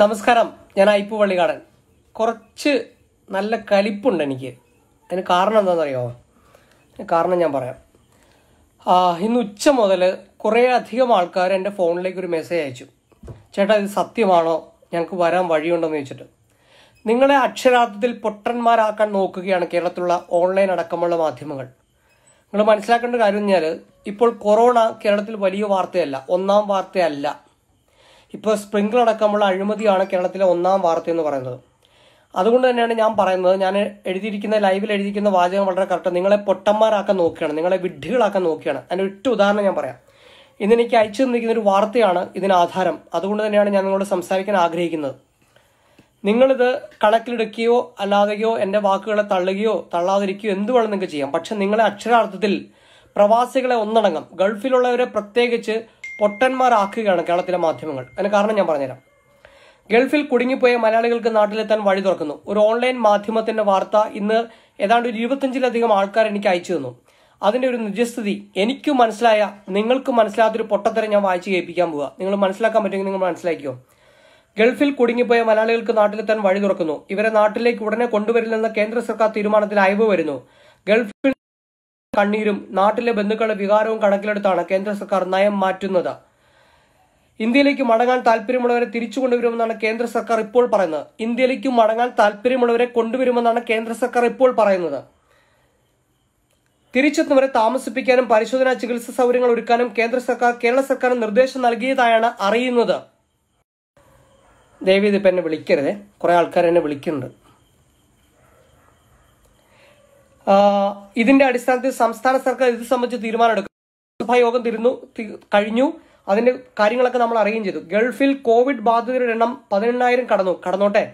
നമസ്കാരം ഞാൻ ഐപ്പു പള്ളിക്കാടൻ കുറച്ച് നല്ല കലിപ്പുണ്ട് എനിക്ക് അതിന് കാരണം എന്താണെന്നറിയോ കാരണം ഞാൻ പറയാം ഇന്ന് ഉച്ച മുതൽ കുറേ അധികം ആൾക്കാർ എൻ്റെ ഫോണിലേക്ക് ഒരു മെസ്സേജ് അയച്ചു ചേട്ടാ ഇത് സത്യമാണോ ഞങ്ങൾക്ക് വരാൻ വഴിയുണ്ടെന്ന് ചോദിച്ചിട്ട് നിങ്ങളെ അക്ഷരാർത്ഥത്തിൽ പൊട്ടന്മാരാക്കാൻ നോക്കുകയാണ് കേരളത്തിലുള്ള ഓൺലൈൻ അടക്കമുള്ള മാധ്യമങ്ങൾ നിങ്ങൾ മനസ്സിലാക്കേണ്ട കാര്യം എന്ന് ഇപ്പോൾ കൊറോണ കേരളത്തിൽ വലിയ വാർത്തയല്ല ഒന്നാം വാർത്തയല്ല ഇപ്പോൾ സ്പ്രിങ്കിൾ അടക്കമുള്ള അഴിമതിയാണ് കേരളത്തിലെ ഒന്നാം വാർത്ത എന്ന് പറയുന്നത് അതുകൊണ്ട് തന്നെയാണ് ഞാൻ പറയുന്നത് ഞാൻ എഴുതിയിരിക്കുന്ന ലൈവിൽ എഴുതിയിരിക്കുന്ന വാചകം വളരെ കറക്റ്റ് നിങ്ങളെ പൊട്ടന്മാരാക്കാൻ നോക്കുകയാണ് നിങ്ങളെ വിഡ്ഢികളാക്കാൻ നോക്കുകയാണ് അതിൻ്റെ ഒറ്റ ഉദാഹരണം ഞാൻ പറയാം ഇന്ന് എനിക്ക് അയച്ചു തന്നിരിക്കുന്ന ഒരു വാർത്തയാണ് ഇതിന് ആധാരം അതുകൊണ്ട് തന്നെയാണ് ഞാൻ നിങ്ങളോട് സംസാരിക്കാൻ ആഗ്രഹിക്കുന്നത് നിങ്ങളിത് കണക്കിലെടുക്കുകയോ അല്ലാതെയോ എൻ്റെ വാക്കുകളെ തള്ളുകയോ തള്ളാതിരിക്കുകയോ എന്ത് വേണം നിങ്ങൾക്ക് ചെയ്യാം പക്ഷെ നിങ്ങളെ അക്ഷരാർത്ഥത്തിൽ പ്രവാസികളെ ഒന്നടങ്കം ഗൾഫിലുള്ളവരെ പ്രത്യേകിച്ച് പൊട്ടന്മാരാക്കുകയാണ് കേരളത്തിലെ മാധ്യമങ്ങൾ അതിന് കാരണം ഞാൻ പറഞ്ഞുതരാം ഗൾഫിൽ കുടുങ്ങിപ്പോയ മലയാളികൾക്ക് നാട്ടിലെത്താൻ വഴി തുറക്കുന്നു ഒരു ഓൺലൈൻ മാധ്യമത്തിന്റെ വാർത്ത ഇന്ന് ഏതാണ്ട് ഒരു ഇരുപത്തഞ്ചിലധികം ആൾക്കാർ എനിക്ക് അയച്ചു തന്നു അതിന്റെ ഒരു നിജസ്ഥിതി എനിക്ക് മനസ്സിലായ നിങ്ങൾക്ക് മനസ്സിലാത്തൊരു പൊട്ടത്തരം ഞാൻ വായിച്ചു കേൾപ്പിക്കാൻ പോവുക നിങ്ങൾ മനസ്സിലാക്കാൻ പറ്റുമെങ്കിൽ നിങ്ങൾ മനസ്സിലാക്കിയോ ഗൾഫിൽ കുടുങ്ങിപ്പോയ മലയാളികൾക്ക് നാട്ടിലെത്താൻ വഴി തുറക്കുന്നു ഇവരെ നാട്ടിലേക്ക് ഉടനെ കൊണ്ടുവരില്ലെന്ന കേന്ദ്ര സർക്കാർ തീരുമാനത്തിൽ അയവ് വരുന്നു ഗൾഫിൽ കണ്ണീരും നാട്ടിലെ ബന്ധുക്കളുടെ വികാരവും കണക്കിലെടുത്താണ് കേന്ദ്ര സർക്കാർ നയം മാറ്റുന്നത് ഇന്ത്യയിലേക്ക് മടങ്ങാൻ താല്പര്യമുള്ളവരെ തിരിച്ചു കൊണ്ടുവരുമെന്നാണ് കേന്ദ്ര സർക്കാർ ഇപ്പോൾ പറയുന്നത് ഇന്ത്യയിലേക്ക് മടങ്ങാൻ താല്പര്യമുള്ളവരെ കൊണ്ടുവരുമെന്നാണ് കേന്ദ്ര സർക്കാർ ഇപ്പോൾ പറയുന്നത് തിരിച്ചെത്തുന്നവരെ താമസിപ്പിക്കാനും പരിശോധനാ ചികിത്സാ സൗകര്യങ്ങൾ ഒരുക്കാനും കേന്ദ്ര സർക്കാർ കേരള സർക്കാർ നിർദ്ദേശം നൽകിയതായാണ് അറിയുന്നത് ദയവീത് ഇപ്പം എന്നെ വിളിക്കരുത് കുറേ ആൾക്കാർ എന്നെ വിളിക്കുന്നുണ്ട് ഇതിന്റെ അടിസ്ഥാനത്തിൽ സംസ്ഥാന സർക്കാർ ഇത് സംബന്ധിച്ച് തീരുമാനമെടുക്കും സഭായോഗം തിരുന്നു കഴിഞ്ഞു അതിന്റെ കാര്യങ്ങളൊക്കെ നമ്മൾ അറിയുകയും ചെയ്തു ഗൾഫിൽ കോവിഡ് ബാധിതരുടെ എണ്ണം പതിനെണ്ണായിരം കടന്നു കടന്നോട്ടെ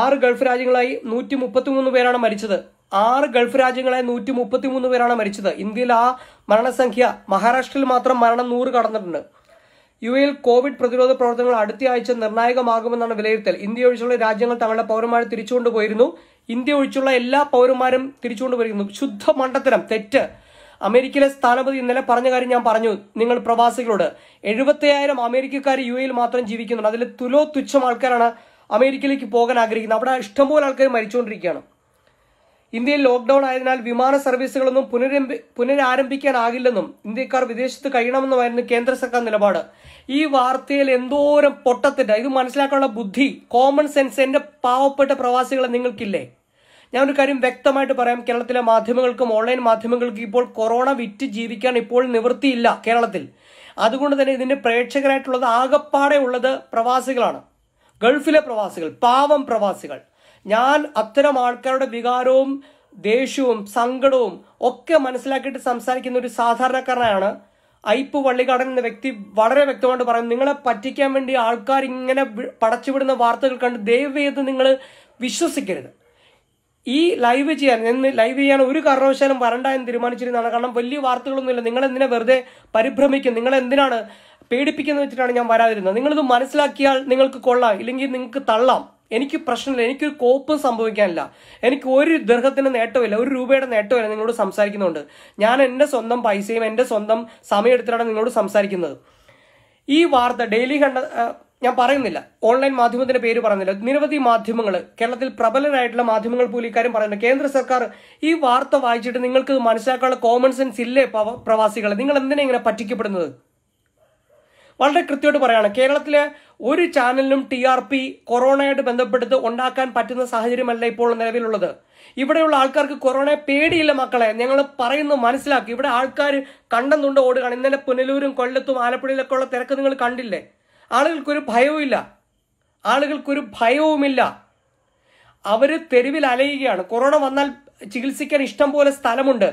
ആറ് ഗൾഫ് രാജ്യങ്ങളായി നൂറ്റി മുപ്പത്തിമൂന്ന് പേരാണ് മരിച്ചത് ആറ് ഗൾഫ് രാജ്യങ്ങളെ നൂറ്റി മുപ്പത്തിമൂന്ന് പേരാണ് മരിച്ചത് ഇന്ത്യയിൽ ആ മരണസംഖ്യ മഹാരാഷ്ട്രയിൽ മാത്രം മരണം നൂറ് കടന്നിട്ടുണ്ട് യു എയിൽ കോവിഡ് പ്രതിരോധ പ്രവർത്തനങ്ങൾ അടുത്ത ആഴ്ച നിർണായകമാകുമെന്നാണ് വിലയിരുത്തൽ ഇന്ത്യ ഒഴിച്ചുള്ള രാജ്യങ്ങൾ തങ്ങളുടെ പൗരന്മാരെ തിരിച്ചുകൊണ്ടുപോയിരുന്നു ഇന്ത്യ ഒഴിച്ചുള്ള എല്ലാ പൗരന്മാരും തിരിച്ചുകൊണ്ടുവരുന്നു ശുദ്ധ മണ്ടത്തരം തെറ്റ് അമേരിക്കയിലെ സ്ഥാനപതി ഇന്നലെ പറഞ്ഞ കാര്യം ഞാൻ പറഞ്ഞു നിങ്ങൾ പ്രവാസികളോട് എഴുപത്തിയായിരം അമേരിക്കക്കാർ യു എയിൽ മാത്രം ജീവിക്കുന്നുണ്ട് അതിൽ തുലോ തുച്ഛം ആൾക്കാരാണ് അമേരിക്കയിലേക്ക് പോകാൻ ആഗ്രഹിക്കുന്നത് അവിടെ ഇഷ്ടംപോലെ ആൾക്കാർ മരിച്ചുകൊണ്ടിരിക്കുകയാണ് ഇന്ത്യയിൽ ലോക്ക്ഡൌൺ ആയതിനാൽ വിമാന സർവീസുകളൊന്നും പുനരാരംഭിക്കാനാകില്ലെന്നും ഇന്ത്യക്കാർ വിദേശത്ത് കഴിയണമെന്നുമായിരുന്നു കേന്ദ്ര സർക്കാർ നിലപാട് ഈ വാർത്തയിൽ എന്തോരം പൊട്ടത്തിൻ്റെ ഇത് മനസ്സിലാക്കാനുള്ള ബുദ്ധി കോമൺ സെൻസ് എന്റെ പാവപ്പെട്ട പ്രവാസികളെ നിങ്ങൾക്കില്ലേ ഞാനൊരു കാര്യം വ്യക്തമായിട്ട് പറയാം കേരളത്തിലെ മാധ്യമങ്ങൾക്കും ഓൺലൈൻ മാധ്യമങ്ങൾക്കും ഇപ്പോൾ കൊറോണ വിറ്റ് ജീവിക്കാൻ ഇപ്പോൾ നിവൃത്തിയില്ല കേരളത്തിൽ അതുകൊണ്ട് തന്നെ ഇതിന്റെ പ്രേക്ഷകരായിട്ടുള്ളത് ആകപ്പാടെ ഉള്ളത് പ്രവാസികളാണ് ഗൾഫിലെ പ്രവാസികൾ പാവം പ്രവാസികൾ ഞാൻ അത്തരം ആൾക്കാരുടെ വികാരവും ദേഷ്യവും സങ്കടവും ഒക്കെ മനസ്സിലാക്കിയിട്ട് സംസാരിക്കുന്ന ഒരു സാധാരണക്കാരനാണ് ഐപ്പ് വള്ളിക്കാടൻ എന്ന വ്യക്തി വളരെ വ്യക്തമായിട്ട് പറയും നിങ്ങളെ പറ്റിക്കാൻ വേണ്ടി ആൾക്കാർ ഇങ്ങനെ പടച്ചുവിടുന്ന വാർത്തകൾ കണ്ട് ദയവേത് നിങ്ങൾ വിശ്വസിക്കരുത് ഈ ലൈവ് ചെയ്യാൻ ഞാൻ ലൈവ് ചെയ്യാൻ ഒരു കാരണവശാലും വരണ്ട എന്ന് തീരുമാനിച്ചിരുന്നതാണ് കാരണം വലിയ വാർത്തകളൊന്നുമില്ല നിങ്ങൾ എന്തിനാ വെറുതെ പരിഭ്രമിക്കും നിങ്ങൾ എന്തിനാണ് പേടിപ്പിക്കുന്നത് വെച്ചിട്ടാണ് ഞാൻ വരാതിരുന്നത് നിങ്ങളിത് മനസ്സിലാക്കിയാൽ നിങ്ങൾക്ക് കൊള്ളാം ഇല്ലെങ്കിൽ നിങ്ങൾക്ക് തള്ളാം എനിക്ക് പ്രശ്നമില്ല എനിക്കൊരു കോപ്പും സംഭവിക്കാനില്ല എനിക്ക് ഒരു ദീർഘത്തിൻ്റെ നേട്ടമില്ല ഒരു രൂപയുടെ നേട്ടമില്ല നിങ്ങളോട് സംസാരിക്കുന്നുണ്ട് ഞാൻ എൻ്റെ സ്വന്തം പൈസയും എൻ്റെ സ്വന്തം സമയം എടുത്തിട്ടാണ് നിങ്ങളോട് സംസാരിക്കുന്നത് ഈ വാർത്ത ഡെയിലി കണ്ട ഞാൻ പറയുന്നില്ല ഓൺലൈൻ മാധ്യമത്തിന്റെ പേര് പറയുന്നില്ല നിരവധി മാധ്യമങ്ങൾ കേരളത്തിൽ പ്രബലരായിട്ടുള്ള മാധ്യമങ്ങൾ പോലും ഇക്കാര്യം പറയുന്നത് കേന്ദ്ര സർക്കാർ ഈ വാർത്ത വായിച്ചിട്ട് നിങ്ങൾക്ക് മനസ്സിലാക്കാനുള്ള കോമൺ സെൻസ് ഇല്ലേ പ്രവാസികളെ നിങ്ങൾ എന്തിനാ ഇങ്ങനെ പറ്റിക്കപ്പെടുന്നത് വളരെ കൃത്യമായിട്ട് പറയാണ് കേരളത്തിലെ ഒരു ചാനലിനും ടി ആർ പി കൊറോണയായിട്ട് ബന്ധപ്പെട്ട് ഉണ്ടാക്കാൻ പറ്റുന്ന സാഹചര്യമല്ല ഇപ്പോൾ നിലവിലുള്ളത് ഇവിടെയുള്ള ആൾക്കാർക്ക് കൊറോണയെ പേടിയില്ല മക്കളെ ഞങ്ങൾ പറയുന്നത് മനസ്സിലാക്കി ഇവിടെ ആൾക്കാർ കണ്ടെന്നുണ്ട് ഓടുകയാണ് ഇന്നലെ പുനലൂരും കൊല്ലത്തും ആലപ്പുഴയിലൊക്കെ ഉള്ള തിരക്ക് നിങ്ങൾ കണ്ടില്ലേ ആളുകൾക്കൊരു ഭയവുമില്ല ആളുകൾക്കൊരു ഭയവുമില്ല അവർ തെരുവിൽ അലയുകയാണ് കൊറോണ വന്നാൽ ചികിത്സിക്കാൻ ഇഷ്ടം പോലെ സ്ഥലമുണ്ട്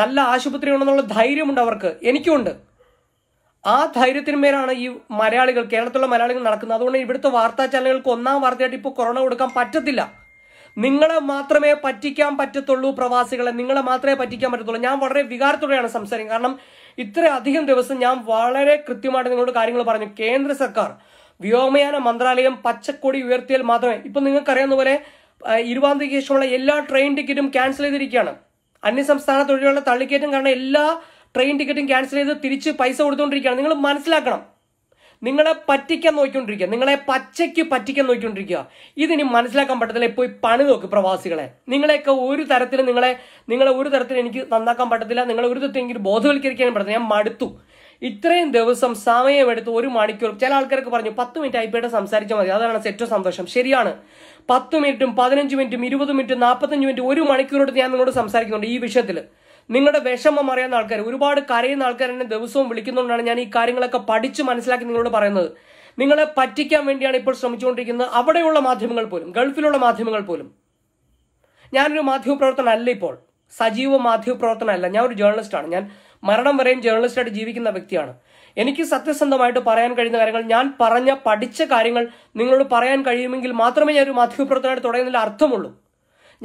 നല്ല ആശുപത്രി ഉണ്ടെന്നുള്ള ധൈര്യമുണ്ട് അവർക്ക് എനിക്കുണ്ട് ആ ധൈര്യത്തിന്മേലാണ് ഈ മലയാളികൾ കേരളത്തിലുള്ള മലയാളികൾ നടക്കുന്നത് അതുകൊണ്ട് ഇവിടുത്തെ വാർത്താ ചാനലുകൾക്ക് ഒന്നാം വാർത്തയായിട്ട് ഇപ്പോൾ കൊറോണ കൊടുക്കാൻ പറ്റത്തില്ല നിങ്ങളെ മാത്രമേ പറ്റിക്കാൻ പറ്റത്തുള്ളൂ പ്രവാസികളെ നിങ്ങളെ മാത്രമേ പറ്റിക്കാൻ പറ്റത്തുള്ളൂ ഞാൻ വളരെ വികാരത്തോടെയാണ് സംസാരിക്കുന്നത് കാരണം ഇത്ര അധികം ദിവസം ഞാൻ വളരെ കൃത്യമായിട്ട് നിങ്ങളോട് കാര്യങ്ങൾ പറഞ്ഞു കേന്ദ്ര സർക്കാർ വ്യോമയാന മന്ത്രാലയം പച്ചക്കൊടി ഉയർത്തിയാൽ മാത്രമേ ഇപ്പൊ നിങ്ങൾക്കറിയാവുന്ന പോലെ ഇരുപതാം തീയതിക്ക് ശേഷമുള്ള എല്ലാ ട്രെയിൻ ടിക്കറ്റും ക്യാൻസൽ ചെയ്തിരിക്കുകയാണ് അന്യസംസ്ഥാന തൊഴിലുകളുടെ തള്ളിക്കയറ്റം കാരണം എല്ലാ ട്രെയിൻ ടിക്കറ്റും ക്യാൻസൽ ചെയ്ത് തിരിച്ച് പൈസ കൊടുത്തുകൊണ്ടിരിക്കുകയാണ് നിങ്ങൾ മനസ്സിലാക്കണം നിങ്ങളെ പറ്റിക്കാൻ നോക്കിക്കൊണ്ടിരിക്കുക നിങ്ങളെ പച്ചയ്ക്ക് പറ്റിക്കാൻ നോക്കിക്കൊണ്ടിരിക്കുക ഇതിനി മനസ്സിലാക്കാൻ പറ്റത്തില്ല പോയി പണി നോക്ക് പ്രവാസികളെ നിങ്ങളെയൊക്കെ ഒരു തരത്തിൽ നിങ്ങളെ നിങ്ങളെ ഒരു തരത്തിൽ എനിക്ക് നന്നാക്കാൻ പറ്റത്തില്ല നിങ്ങളെ ഒരു തരത്തിൽ എനിക്ക് ബോധവൽക്കരിക്കാനും പറ്റത്തില്ല ഞാൻ മടുത്തു ഇത്രയും ദിവസം സമയമെടുത്ത് ഒരു മണിക്കൂർ ചില ആൾക്കാർക്ക് പറഞ്ഞു പത്ത് മിനിറ്റ് ഐ പേട്ട് സംസാരിച്ചാൽ മതി അതാണ് ഏറ്റവും സന്തോഷം ശരിയാണ് പത്ത് മിനിറ്റും പതിനഞ്ച് മിനിറ്റും ഇരുപത് മിനിറ്റും നാൽപ്പത്തഞ്ച് മിനിറ്റും ഒരു മണിക്കൂറോട് ഞാൻ നിങ്ങളോട് സംസാരിക്കുന്നുണ്ട് ഈ വിഷയത്തിൽ നിങ്ങളുടെ വിഷമം അറിയാവുന്ന ആൾക്കാർ ഒരുപാട് കരയുന്ന ആൾക്കാർ എന്നെ ദിവസവും വിളിക്കുന്നതുകൊണ്ടാണ് ഞാൻ ഈ കാര്യങ്ങളൊക്കെ പഠിച്ച് മനസ്സിലാക്കി നിങ്ങളോട് പറയുന്നത് നിങ്ങളെ പറ്റിക്കാൻ വേണ്ടിയാണ് ഇപ്പോൾ ശ്രമിച്ചുകൊണ്ടിരിക്കുന്നത് അവിടെയുള്ള മാധ്യമങ്ങൾ പോലും ഗൾഫിലുള്ള മാധ്യമങ്ങൾ പോലും ഞാനൊരു അല്ല ഇപ്പോൾ സജീവ അല്ല ഞാൻ ഒരു ജേർണലിസ്റ്റാണ് ഞാൻ മരണം വരെയും ജേർണലിസ്റ്റായിട്ട് ജീവിക്കുന്ന വ്യക്തിയാണ് എനിക്ക് സത്യസന്ധമായിട്ട് പറയാൻ കഴിയുന്ന കാര്യങ്ങൾ ഞാൻ പറഞ്ഞ പഠിച്ച കാര്യങ്ങൾ നിങ്ങളോട് പറയാൻ കഴിയുമെങ്കിൽ മാത്രമേ ഞാൻ ഒരു പ്രവർത്തനമായിട്ട് തുടങ്ങുന്നതിൽ അർത്ഥമുള്ളൂ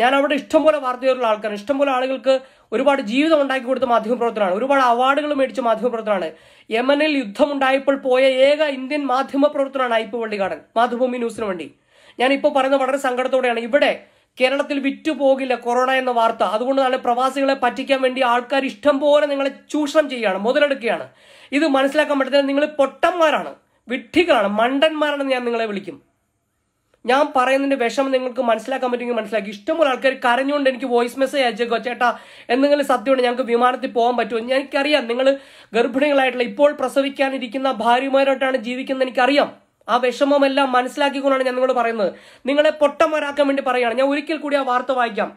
ഞാൻ അവിടെ ഇഷ്ടംപോലെ വാർത്തയുള്ള ആൾക്കാരാണ് ഇഷ്ടംപോലെ ആളുകൾക്ക് ഒരുപാട് ജീവിതം ഉണ്ടാക്കി കൊടുത്ത മാധ്യമപ്രവർത്തനമാണ് ഒരുപാട് അവാർഡുകൾ മേടിച്ച മാധ്യമപ്രവർത്തനമാണ് യമനിൽ യുദ്ധമുണ്ടായപ്പോൾ പോയ ഏക ഇന്ത്യൻ മാധ്യമപ്രവർത്തനമാണ് ഐപ്പ് വള്ളികാടൻ മാതൃഭൂമി ന്യൂസിന് വേണ്ടി ഞാൻ ഇപ്പോൾ പറയുന്നത് വളരെ സങ്കടത്തോടെയാണ് ഇവിടെ കേരളത്തിൽ വിറ്റു പോകില്ല കൊറോണ എന്ന വാർത്ത അതുകൊണ്ട് തന്നെ പ്രവാസികളെ പറ്റിക്കാൻ വേണ്ടി ആൾക്കാർ ഇഷ്ടം പോലെ നിങ്ങളെ ചൂഷണം ചെയ്യുകയാണ് മുതലെടുക്കുകയാണ് ഇത് മനസ്സിലാക്കാൻ പറ്റുന്നത് നിങ്ങൾ പൊട്ടന്മാരാണ് വിഡ്ഢികളാണ് മണ്ടന്മാരാണെന്ന് ഞാൻ നിങ്ങളെ വിളിക്കും ഞാൻ പറയുന്നതിന്റെ വിഷമം നിങ്ങൾക്ക് മനസ്സിലാക്കാൻ പറ്റുമെങ്കിൽ മനസ്സിലാക്കി ഇഷ്ടംപോലെ ആൾക്കാർ കരഞ്ഞുകൊണ്ട് എനിക്ക് വോയിസ് മെസ്സേജ് അയച്ചേക്കോ ചേട്ടാ എന്തെങ്കിലും സത്യമുണ്ട് ഞങ്ങൾക്ക് വിമാനത്തിൽ പോകാൻ പറ്റുമോ എനിക്കറിയാം നിങ്ങൾ ഗർഭിണികളായിട്ടുള്ള ഇപ്പോൾ പ്രസവിക്കാനിരിക്കുന്ന ഭാര്യമാരോട്ടാണ് ജീവിക്കുന്നത് എനിക്കറിയാം ആ വിഷമമെല്ലാം മനസ്സിലാക്കിക്കൊണ്ടാണ് ഞാൻ നിങ്ങളോട് പറയുന്നത് നിങ്ങളെ പൊട്ടമരാക്കാൻ വേണ്ടി പറയുകയാണ് ഞാൻ ഒരിക്കൽ കൂടി ആ വാർത്ത വായിക്കാം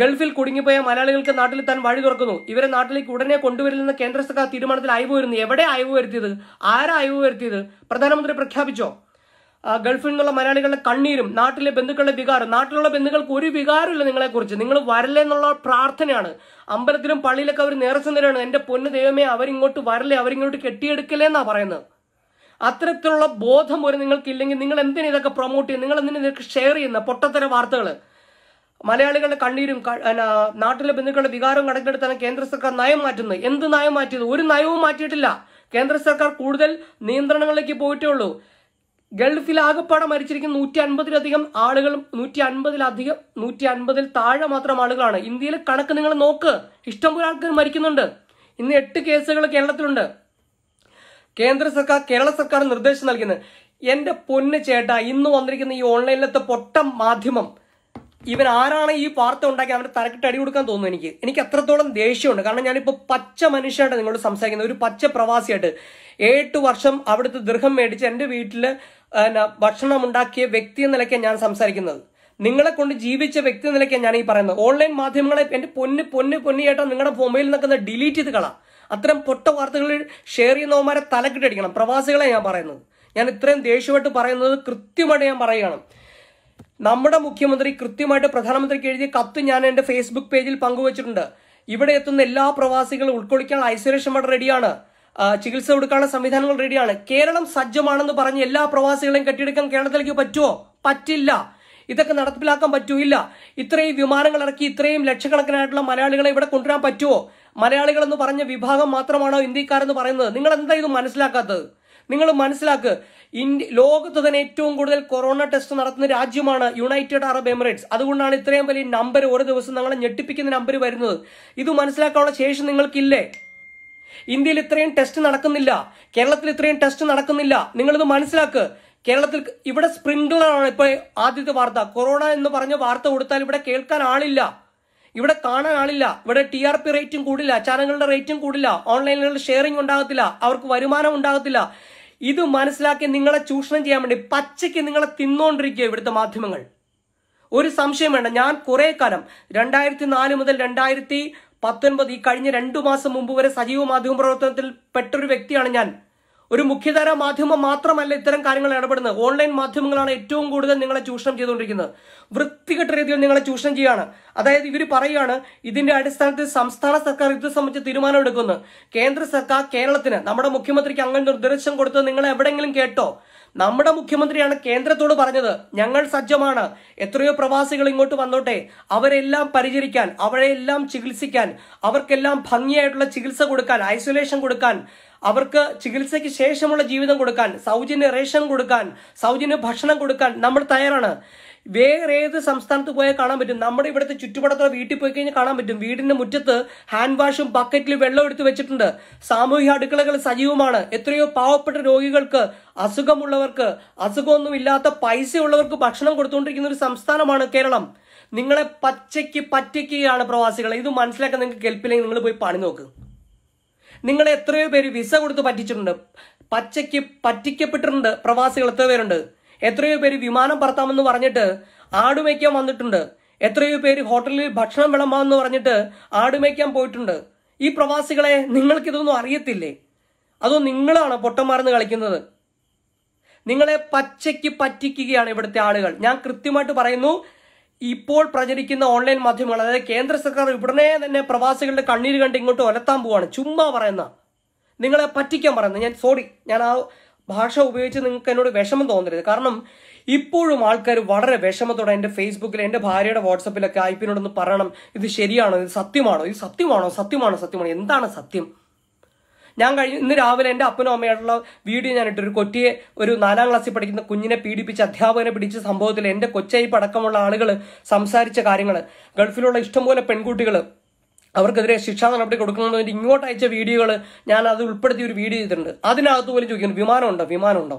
ഗൾഫിൽ കുടുങ്ങിപ്പോയ മലയാളികൾക്ക് നാട്ടിൽ താൻ വഴി തുറക്കുന്നു ഇവരെ നാട്ടിലേക്ക് ഉടനെ കൊണ്ടുവരില്ലെന്ന കേന്ദ്ര സർക്കാർ തീരുമാനത്തിൽ അയവ് വരുന്നു എവിടെ അയവ് വരുത്തിയത് ആരാ അയവ് വരുത്തിയത് പ്രധാനമന്ത്രി പ്രഖ്യാപിച്ചോ ഗൾഫിൽ നിന്നുള്ള മലയാളികളുടെ കണ്ണീരും നാട്ടിലെ ബന്ധുക്കളുടെ വികാരം നാട്ടിലുള്ള ബന്ധുക്കൾക്ക് ഒരു വികാരമില്ല നിങ്ങളെക്കുറിച്ച് നിങ്ങൾ വരല്ലേ പ്രാർത്ഥനയാണ് അമ്പലത്തിലും പള്ളിയിലൊക്കെ അവർ നേർച്ചെന്നിലാണ് എൻ്റെ പൊന്നു ദൈവമേ അവരിങ്ങോട്ട് വരല്ലേ അവരിങ്ങോട്ട് കെട്ടിയെടുക്കലേ എന്നാണ് പറയുന്നത് അത്തരത്തിലുള്ള ബോധം ഒരു നിങ്ങൾക്കില്ലെങ്കിൽ നിങ്ങൾ എന്തിനാ ഇതൊക്കെ പ്രൊമോട്ട് ചെയ്യുന്നത് നിങ്ങൾ എന്തിനാ ഇതൊക്കെ ഷെയർ ചെയ്യുന്ന പൊട്ടത്തര വാർത്തകൾ മലയാളികളുടെ കണ്ണീരും നാട്ടിലെ ബന്ധുക്കളുടെ വികാരം കണക്കിലെടുത്താണ് കേന്ദ്ര സർക്കാർ നയം മാറ്റുന്നത് എന്ത് നയം മാറ്റിയത് ഒരു നയവും മാറ്റിയിട്ടില്ല കേന്ദ്ര സർക്കാർ കൂടുതൽ നിയന്ത്രണങ്ങളിലേക്ക് പോയിട്ടേ ഉള്ളൂ ഗൾഫിൽ ആകെപ്പാടെ മരിച്ചിരിക്കുന്ന നൂറ്റി അൻപതിലധികം ആളുകൾ നൂറ്റി അൻപതിലധികം നൂറ്റി അൻപതിൽ താഴെ മാത്രം ആളുകളാണ് ഇന്ത്യയിലെ കണക്ക് നിങ്ങൾ നോക്ക് ഇഷ്ടംപോലെ ആൾക്കാർ മരിക്കുന്നുണ്ട് ഇന്ന് എട്ട് കേസുകൾ കേരളത്തിലുണ്ട് കേന്ദ്ര സർക്കാർ കേരള സർക്കാർ നിർദ്ദേശം നൽകുന്നത് എന്റെ പൊന്ന് ചേട്ടാ ഇന്ന് വന്നിരിക്കുന്ന ഈ ഓൺലൈനിലത്തെ പൊട്ടം മാധ്യമം ഇവൻ ആരാണ് ഈ വാർത്ത ഉണ്ടാക്കി അവന്റെ തലക്കിട്ട് അടി കൊടുക്കാൻ തോന്നുന്നു എനിക്ക് എനിക്ക് അത്രത്തോളം ദേഷ്യമുണ്ട് കാരണം ഞാനിപ്പോൾ പച്ച മനുഷ്യനായിട്ട് നിങ്ങളോട് സംസാരിക്കുന്നത് ഒരു പച്ച പ്രവാസിയായിട്ട് ഏട്ട് വർഷം അവിടുത്തെ ദൃഹം മേടിച്ച് എൻ്റെ വീട്ടിൽ ഭക്ഷണം ഉണ്ടാക്കിയ വ്യക്തി എന്ന നിലയ്ക്കാണ് ഞാൻ സംസാരിക്കുന്നത് നിങ്ങളെ കൊണ്ട് ജീവിച്ച വ്യക്തി എന്ന നിലയ്ക്കാണ് ഞാൻ ഈ പറയുന്നത് ഓൺലൈൻ മാധ്യമങ്ങളെ എൻ്റെ പൊന്ന് പൊന്ന് പൊന്നിയേട്ടാ നിങ്ങളുടെ മൊബൈലിൽ നിന്നൊക്കെ ഡിലീറ്റ് ചെയ്ത് കളാം അത്തരം പൊട്ട വാർത്തകൾ ഷെയർ ചെയ്യുന്നവന്മാരെ തലക്കിട്ടടിക്കണം പ്രവാസികളെ ഞാൻ പറയുന്നത് ഞാൻ ഇത്രയും ദേഷ്യമായിട്ട് പറയുന്നത് കൃത്യമായിട്ട് ഞാൻ പറയുകയാണ് നമ്മുടെ മുഖ്യമന്ത്രി കൃത്യമായിട്ട് പ്രധാനമന്ത്രിക്ക് എഴുതിയ കത്ത് ഞാൻ എന്റെ ഫേസ്ബുക്ക് പേജിൽ പങ്കുവച്ചിട്ടുണ്ട് ഇവിടെ എത്തുന്ന എല്ലാ പ്രവാസികളും ഉൾക്കൊള്ളിക്കാൻ ഐസൊലേഷൻ വാർഡ് റെഡിയാണ് ചികിത്സ കൊടുക്കാനുള്ള സംവിധാനങ്ങൾ റെഡിയാണ് കേരളം സജ്ജമാണെന്ന് പറഞ്ഞ് എല്ലാ പ്രവാസികളെയും കെട്ടിയെടുക്കാൻ കേരളത്തിലേക്ക് പറ്റുമോ പറ്റില്ല ഇതൊക്കെ നടപ്പിലാക്കാൻ പറ്റൂല ഇത്രയും വിമാനങ്ങൾ ഇറക്കി ഇത്രയും ലക്ഷക്കണക്കിനായിട്ടുള്ള മലയാളികളെ ഇവിടെ കൊണ്ടുവരാൻ പറ്റുമോ മലയാളികൾ എന്ന് പറഞ്ഞ വിഭാഗം മാത്രമാണോ ഇന്ത്യക്കാരെന്ന് പറയുന്നത് നിങ്ങൾ എന്താ ഇത് മനസ്സിലാക്കാത്തത് നിങ്ങൾ മനസ്സിലാക്ക് ഇന്ത്യ ലോകത്ത് തന്നെ ഏറ്റവും കൂടുതൽ കൊറോണ ടെസ്റ്റ് നടത്തുന്ന രാജ്യമാണ് യുണൈറ്റഡ് അറബ് എമിറേറ്റ്സ് അതുകൊണ്ടാണ് ഇത്രയും വലിയ നമ്പർ ഒരു ദിവസം ഞങ്ങളെ ഞെട്ടിപ്പിക്കുന്ന നമ്പർ വരുന്നത് ഇത് മനസ്സിലാക്കാനുള്ള ശേഷം നിങ്ങൾക്കില്ലേ ഇന്ത്യയിൽ ഇത്രയും ടെസ്റ്റ് നടക്കുന്നില്ല കേരളത്തിൽ ഇത്രയും ടെസ്റ്റ് നടക്കുന്നില്ല നിങ്ങളിത് മനസ്സിലാക്ക് കേരളത്തിൽ ഇവിടെ സ്പ്രിങ്ക്ലറാണ് ഇപ്പൊ ആദ്യത്തെ വാർത്ത കൊറോണ എന്ന് പറഞ്ഞ വാർത്ത കൊടുത്താൽ ഇവിടെ കേൾക്കാൻ ആളില്ല ഇവിടെ കാണാൻ ആളില്ല ഇവിടെ ടി ആർ പി റേറ്റും കൂടില്ല ചാനലുകളുടെ റേറ്റും കൂടില്ല ഓൺലൈനുകളുടെ ഷെയറിംഗ് ഉണ്ടാകത്തില്ല അവർക്ക് വരുമാനം ഉണ്ടാകത്തില്ല ഇത് മനസ്സിലാക്കി നിങ്ങളെ ചൂഷണം ചെയ്യാൻ വേണ്ടി പച്ചയ്ക്ക് നിങ്ങളെ തിന്നുകൊണ്ടിരിക്കുക ഇവിടുത്തെ മാധ്യമങ്ങൾ ഒരു സംശയം വേണ്ട ഞാൻ കുറെ കാലം രണ്ടായിരത്തി നാല് മുതൽ രണ്ടായിരത്തി പത്തൊൻപത് ഈ കഴിഞ്ഞ രണ്ടു മാസം മുമ്പ് വരെ സജീവ മാധ്യമ പ്രവർത്തനത്തിൽ പെട്ടൊരു വ്യക്തിയാണ് ഞാൻ ഒരു മുഖ്യധാര മാധ്യമം മാത്രമല്ല ഇത്തരം കാര്യങ്ങൾ ഇടപെടുന്നത് ഓൺലൈൻ മാധ്യമങ്ങളാണ് ഏറ്റവും കൂടുതൽ നിങ്ങളെ ചൂഷണം ചെയ്തുകൊണ്ടിരിക്കുന്നത് വൃത്തികെട്ട രീതിയിൽ നിങ്ങളെ ചൂഷണം ചെയ്യുകയാണ് അതായത് ഇവർ പറയുകയാണ് ഇതിന്റെ അടിസ്ഥാനത്തിൽ സംസ്ഥാന സർക്കാർ ഇത് സംബന്ധിച്ച് തീരുമാനം എടുക്കുന്നു കേന്ദ്ര സർക്കാർ കേരളത്തിന് നമ്മുടെ മുഖ്യമന്ത്രിക്ക് അങ്ങനെ നിർദ്ദേശം കൊടുത്തത് നിങ്ങൾ എവിടെയെങ്കിലും കേട്ടോ നമ്മുടെ മുഖ്യമന്ത്രിയാണ് കേന്ദ്രത്തോട് പറഞ്ഞത് ഞങ്ങൾ സജ്ജമാണ് എത്രയോ പ്രവാസികൾ ഇങ്ങോട്ട് വന്നോട്ടെ അവരെല്ലാം പരിചരിക്കാൻ അവരെല്ലാം ചികിത്സിക്കാൻ അവർക്കെല്ലാം ഭംഗിയായിട്ടുള്ള ചികിത്സ കൊടുക്കാൻ ഐസൊലേഷൻ കൊടുക്കാൻ അവർക്ക് ചികിത്സയ്ക്ക് ശേഷമുള്ള ജീവിതം കൊടുക്കാൻ സൗജന്യ റേഷൻ കൊടുക്കാൻ സൗജന്യ ഭക്ഷണം കൊടുക്കാൻ നമ്മൾ തയ്യാറാണ് വേറെ ഏത് സംസ്ഥാനത്ത് പോയാൽ കാണാൻ പറ്റും നമ്മുടെ ഇവിടുത്തെ ചുറ്റുപാടത്തുള്ള വീട്ടിൽ പോയി കഴിഞ്ഞാൽ കാണാൻ പറ്റും വീടിന്റെ മുറ്റത്ത് ഹാൻഡ് വാഷും ബക്കറ്റിൽ വെള്ളം എടുത്ത് വെച്ചിട്ടുണ്ട് സാമൂഹ്യ അടുക്കളകൾ സജീവമാണ് എത്രയോ പാവപ്പെട്ട രോഗികൾക്ക് അസുഖമുള്ളവർക്ക് അസുഖമൊന്നും ഇല്ലാത്ത പൈസയുള്ളവർക്ക് ഭക്ഷണം കൊടുത്തുകൊണ്ടിരിക്കുന്ന ഒരു സംസ്ഥാനമാണ് കേരളം നിങ്ങളെ പച്ചയ്ക്ക് പറ്റിക്കുകയാണ് പ്രവാസികൾ ഇത് മനസ്സിലാക്കാൻ നിങ്ങൾക്ക് കേൾപ്പില്ലെങ്കിൽ നിങ്ങൾ പോയി പണി നോക്ക് നിങ്ങൾ എത്രയോ പേര് വിസ കൊടുത്ത് പറ്റിച്ചിട്ടുണ്ട് പച്ചയ്ക്ക് പറ്റിക്കപ്പെട്ടിട്ടുണ്ട് പ്രവാസികൾ എത്ര പേരുണ്ട് എത്രയോ പേര് വിമാനം പറത്താമെന്ന് പറഞ്ഞിട്ട് ആടുമേക്കാൻ വന്നിട്ടുണ്ട് എത്രയോ പേര് ഹോട്ടലിൽ ഭക്ഷണം വിളമ്പാമെന്ന് പറഞ്ഞിട്ട് ആടുമേക്കാൻ പോയിട്ടുണ്ട് ഈ പ്രവാസികളെ നിങ്ങൾക്കിതൊന്നും അറിയത്തില്ലേ അതോ നിങ്ങളാണ് പൊട്ടന്മാർന്ന് കളിക്കുന്നത് നിങ്ങളെ പച്ചയ്ക്ക് പറ്റിക്കുകയാണ് ഇവിടുത്തെ ആളുകൾ ഞാൻ കൃത്യമായിട്ട് പറയുന്നു ഇപ്പോൾ പ്രചരിക്കുന്ന ഓൺലൈൻ മാധ്യമങ്ങൾ അതായത് കേന്ദ്ര സർക്കാർ ഉടനെ തന്നെ പ്രവാസികളുടെ കണ്ണീര് കണ്ട് ഇങ്ങോട്ട് ഒലത്താൻ പോവാണ് ചുമ്മാ പറയുന്ന നിങ്ങളെ പറ്റിക്കാൻ പറയുന്നത് ഞാൻ സോറി ഞാൻ ആ ഭാഷ ഉപയോഗിച്ച് നിങ്ങൾക്ക് എന്നോട് വിഷമം തോന്നരുത് കാരണം ഇപ്പോഴും ആൾക്കാർ വളരെ വിഷമത്തോടെ എൻ്റെ ഫേസ്ബുക്കിൽ എൻ്റെ ഭാര്യയുടെ വാട്സപ്പിലൊക്കെ ഐപ്പിനോടൊന്ന് പറയണം ഇത് ശരിയാണോ ഇത് സത്യമാണോ ഇത് സത്യമാണോ സത്യമാണോ സത്യമാണോ എന്താണ് സത്യം ഞാൻ കഴിഞ്ഞ ഇന്ന് രാവിലെ എൻ്റെ അപ്പനും അമ്മയായിട്ടുള്ള വീഡിയോ ഞാൻ ഇട്ടൊരു ഒരു കൊറ്റിയെ ഒരു നാലാം ക്ലാസ്സിൽ പഠിക്കുന്ന കുഞ്ഞിനെ പീഡിപ്പിച്ച് അധ്യാപകനെ പിടിച്ച സംഭവത്തിൽ എൻ്റെ കൊച്ചയ്പ് അടക്കമുള്ള ആളുകൾ സംസാരിച്ച കാര്യങ്ങൾ ഗൾഫിലുള്ള ഇഷ്ടംപോലെ പെൺകുട്ടികൾ അവർക്കെതിരെ ശിക്ഷാ നടപടി കൊടുക്കുന്നതിന് വേണ്ടി ഇങ്ങോട്ട് അയച്ച വീഡിയോകൾ ഞാൻ അത് ഉൾപ്പെടുത്തി ഒരു വീഡിയോ ചെയ്തിട്ടുണ്ട് അതിനകത്ത് പോലും ചോദിക്കുന്നു വിമാനമുണ്ടോ വിമാനമുണ്ടോ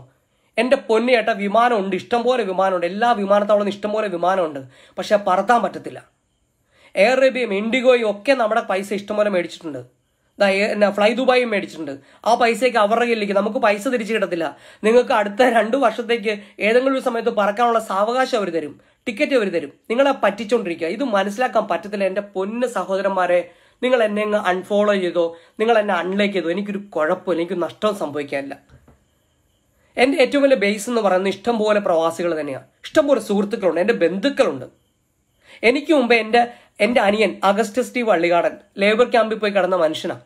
എൻ്റെ പൊന്നിയേട്ട വിമാനമുണ്ട് ഇഷ്ടംപോലെ വിമാനമുണ്ട് എല്ലാ വിമാനത്താവളം ഇഷ്ടംപോലെ വിമാനമുണ്ട് പക്ഷെ പറത്താൻ പറ്റത്തില്ല എയർ അറേബ്യയും ഇൻഡിഗോയും ഒക്കെ നമ്മുടെ പൈസ ഇഷ്ടംപോലെ മേടിച്ചിട്ടുണ്ട് ഫ്ലൈ ദുബായും മേടിച്ചിട്ടുണ്ട് ആ പൈസയ്ക്ക് അവരുടെ കയ്യിലേക്ക് നമുക്ക് പൈസ തിരിച്ചു കിട്ടത്തില്ല നിങ്ങൾക്ക് അടുത്ത രണ്ട് വർഷത്തേക്ക് ഏതെങ്കിലും ഒരു സമയത്ത് പറക്കാനുള്ള സാവകാശം അവർ തരും ടിക്കറ്റ് അവർ തരും നിങ്ങളെ പറ്റിച്ചോണ്ടിരിക്കുക ഇത് മനസ്സിലാക്കാൻ പറ്റത്തില്ല എന്റെ പൊന്ന് സഹോദരന്മാരെ നിങ്ങൾ എന്നെ അങ്ങ് അൺഫോളോ ചെയ്തോ നിങ്ങൾ എന്നെ അൺലൈക്ക് ചെയ്തോ എനിക്കൊരു കുഴപ്പമില്ല എനിക്ക് നഷ്ടം സംഭവിക്കാനില്ല എന്റെ ഏറ്റവും വലിയ ബേസ് എന്ന് പറയുന്നത് ഇഷ്ടംപോലെ പ്രവാസികൾ തന്നെയാണ് ഇഷ്ടംപോലെ സുഹൃത്തുക്കളുണ്ട് എന്റെ ബന്ധുക്കളുണ്ട് എനിക്ക് മുമ്പ് എന്റെ എന്റെ അനിയൻ അഗസ്റ്റ് സ്റ്റീവ് വള്ളികാടൻ ലേബർ ക്യാമ്പിൽ പോയി കിടന്ന മനുഷ്യനാണ്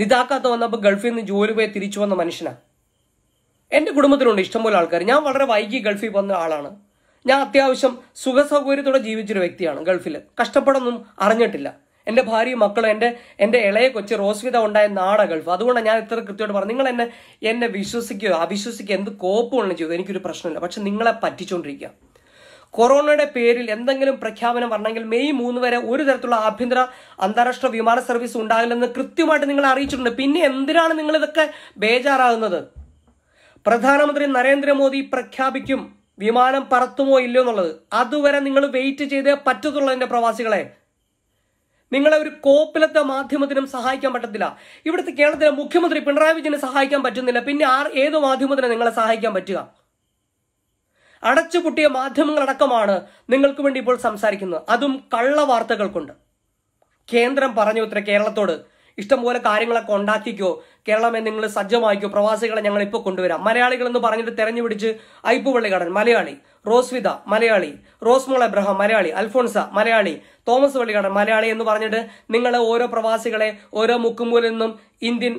നിതാക്കാത്ത വന്നപ്പോൾ ഗൾഫിൽ നിന്ന് ജോലി പോയി തിരിച്ചു വന്ന മനുഷ്യനാണ് എന്റെ കുടുംബത്തിലുണ്ട് ഇഷ്ടംപോലെ ആൾക്കാർ ഞാൻ വളരെ വൈകി ഗൾഫിൽ വന്ന ആളാണ് ഞാൻ അത്യാവശ്യം സുഖസൗകര്യത്തോടെ ജീവിച്ചൊരു വ്യക്തിയാണ് ഗൾഫിൽ കഷ്ടപ്പെടൊന്നും അറിഞ്ഞിട്ടില്ല എൻ്റെ ഭാര്യയും മക്കളും എൻ്റെ എൻ്റെ ഇളയ കൊച്ച് റോസ്വിത ഉണ്ടായ നാടാ ഗൾഫ് അതുകൊണ്ടാണ് ഞാൻ ഇത്ര കൃത്യമായിട്ട് പറഞ്ഞു നിങ്ങൾ എന്നെ എന്നെ വിശ്വസിക്കുകയോ അവിശ്വസിക്കുകയോ എന്ത് കോപ്പുകളും ചെയ്തു എനിക്കൊരു പ്രശ്നമില്ല പക്ഷെ നിങ്ങളെ പറ്റിച്ചുകൊണ്ടിരിക്കുക കൊറോണയുടെ പേരിൽ എന്തെങ്കിലും പ്രഖ്യാപനം പറഞ്ഞെങ്കിൽ മെയ് മൂന്ന് വരെ ഒരു തരത്തിലുള്ള ആഭ്യന്തര അന്താരാഷ്ട്ര വിമാന സർവീസ് ഉണ്ടാകില്ലെന്ന് കൃത്യമായിട്ട് നിങ്ങൾ അറിയിച്ചിട്ടുണ്ട് പിന്നെ എന്തിനാണ് നിങ്ങൾ ഇതൊക്കെ ബേജാറാകുന്നത് പ്രധാനമന്ത്രി നരേന്ദ്രമോദി പ്രഖ്യാപിക്കും വിമാനം പറത്തുമോ ഇല്ലയോ എന്നുള്ളത് അതുവരെ നിങ്ങൾ വെയിറ്റ് ചെയ്തേ പറ്റത്തുള്ളൂ എന്റെ പ്രവാസികളെ നിങ്ങളെ ഒരു കോപ്പിലത്തെ മാധ്യമത്തിനും സഹായിക്കാൻ പറ്റത്തില്ല ഇവിടുത്തെ കേരളത്തിലെ മുഖ്യമന്ത്രി പിണറായി വിജയനെ സഹായിക്കാൻ പറ്റുന്നില്ല പിന്നെ ആർ ഏത് മാധ്യമത്തിനെ നിങ്ങളെ സഹായിക്കാൻ പറ്റുക അടച്ചുപൊട്ടിയ മാധ്യമങ്ങളടക്കമാണ് നിങ്ങൾക്ക് വേണ്ടി ഇപ്പോൾ സംസാരിക്കുന്നത് അതും കള്ള വാർത്തകൾ കൊണ്ട് കേന്ദ്രം പറഞ്ഞു ഇത്ര കേരളത്തോട് ഇഷ്ടംപോലെ കാര്യങ്ങളൊക്കെ ഉണ്ടാക്കിക്കോ കേരളമേ നിങ്ങൾ സജ്ജമാക്കൂ പ്രവാസികളെ ഞങ്ങൾ ഇപ്പോൾ കൊണ്ടുവരാം മലയാളികൾ എന്ന് പറഞ്ഞിട്ട് തെരഞ്ഞു പിടിച്ച് ഐപ്പുപള്ളിക്കടൻ മലയാളി റോസ്വിത മലയാളി റോസ്മോൾ എബ്രഹാം മലയാളി അൽഫോൺസ മലയാളി തോമസ് വള്ളിക്കാടൻ മലയാളി എന്ന് പറഞ്ഞിട്ട് നിങ്ങൾ ഓരോ പ്രവാസികളെ ഓരോ മുക്കുമൂലിൽ നിന്നും ഇന്ത്യൻ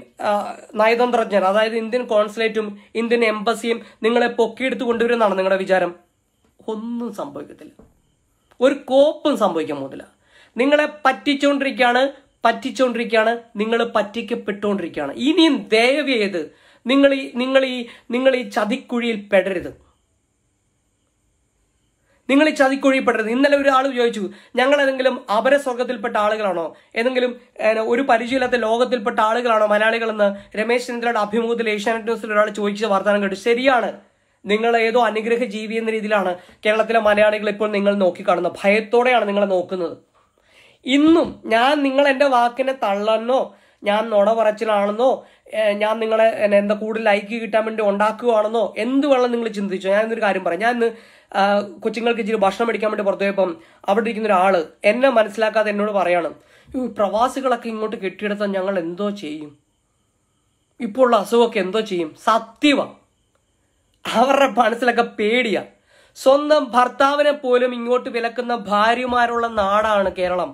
നയതന്ത്രജ്ഞർ അതായത് ഇന്ത്യൻ കോൺസുലേറ്റും ഇന്ത്യൻ എംബസിയും നിങ്ങളെ പൊക്കിയെടുത്ത് കൊണ്ടുവരുമെന്നാണ് നിങ്ങളുടെ വിചാരം ഒന്നും സംഭവിക്കത്തില്ല ഒരു കോപ്പും സംഭവിക്കാൻ പോകുന്നില്ല നിങ്ങളെ പറ്റിച്ചുകൊണ്ടിരിക്കുകയാണ് പറ്റിച്ചോണ്ടിരിക്കുകയാണ് നിങ്ങൾ പറ്റിക്കപ്പെട്ടുകൊണ്ടിരിക്കുകയാണ് ഇനിയും ദയവേത് നിങ്ങൾ ഈ നിങ്ങൾ ഈ നിങ്ങൾ ഈ ചതിക്കുഴിയിൽ പെടരുത് നിങ്ങൾ ഈ ചതിക്കുഴിയിൽ പെടരുത് ഇന്നലെ ഒരാൾ ചോദിച്ചു ഞങ്ങൾ ഏതെങ്കിലും സ്വർഗത്തിൽപ്പെട്ട ആളുകളാണോ ഏതെങ്കിലും ഒരു പരിചയമില്ലാത്ത ലോകത്തിൽപ്പെട്ട ആളുകളാണോ മലയാളികളെന്ന് രമേശ് ചന്ദ്രയുടെ അഭിമുഖത്തിൽ ഏഷ്യാനെറ്റ് ന്യൂസിൽ ഒരാൾ ചോദിച്ച വാർത്താനം കേട്ടു ശരിയാണ് നിങ്ങൾ ഏതോ അനുഗ്രഹ ജീവി എന്ന രീതിയിലാണ് കേരളത്തിലെ മലയാളികൾ ഇപ്പോൾ നിങ്ങൾ നോക്കിക്കാണുന്നത് ഭയത്തോടെയാണ് നിങ്ങളെ നോക്കുന്നത് ഇന്നും ഞാൻ നിങ്ങൾ എൻ്റെ വാക്കിനെ തള്ളന്നോ ഞാൻ നുണ പറച്ചിലാണെന്നോ ഞാൻ നിങ്ങളെ എന്താ കൂടുതൽ ലൈക്ക് കിട്ടാൻ വേണ്ടി ഉണ്ടാക്കുകയാണെന്നോ എന്ത് വേണം നിങ്ങൾ ചിന്തിച്ചോ ഞാൻ ഇന്നൊരു കാര്യം പറയാം ഞാൻ ഇന്ന് കൊച്ചുങ്ങൾക്ക് ഇച്ചിരി ഭക്ഷണം മേടിക്കാൻ വേണ്ടി പുറത്തു പോയപ്പം അവിടെ ഇരിക്കുന്ന ഒരാൾ എന്നെ മനസ്സിലാക്കാതെ എന്നോട് പറയാണ് ഈ പ്രവാസികളൊക്കെ ഇങ്ങോട്ട് കെട്ടിയെടുത്താൽ ഞങ്ങൾ എന്തോ ചെയ്യും ഇപ്പോൾ ഉള്ള അസുഖമൊക്കെ എന്തോ ചെയ്യും സത്യവ അവരുടെ മനസ്സിലൊക്കെ പേടിയ സ്വന്തം ഭർത്താവിനെ പോലും ഇങ്ങോട്ട് വിലക്കുന്ന ഭാര്യമാരുള്ള നാടാണ് കേരളം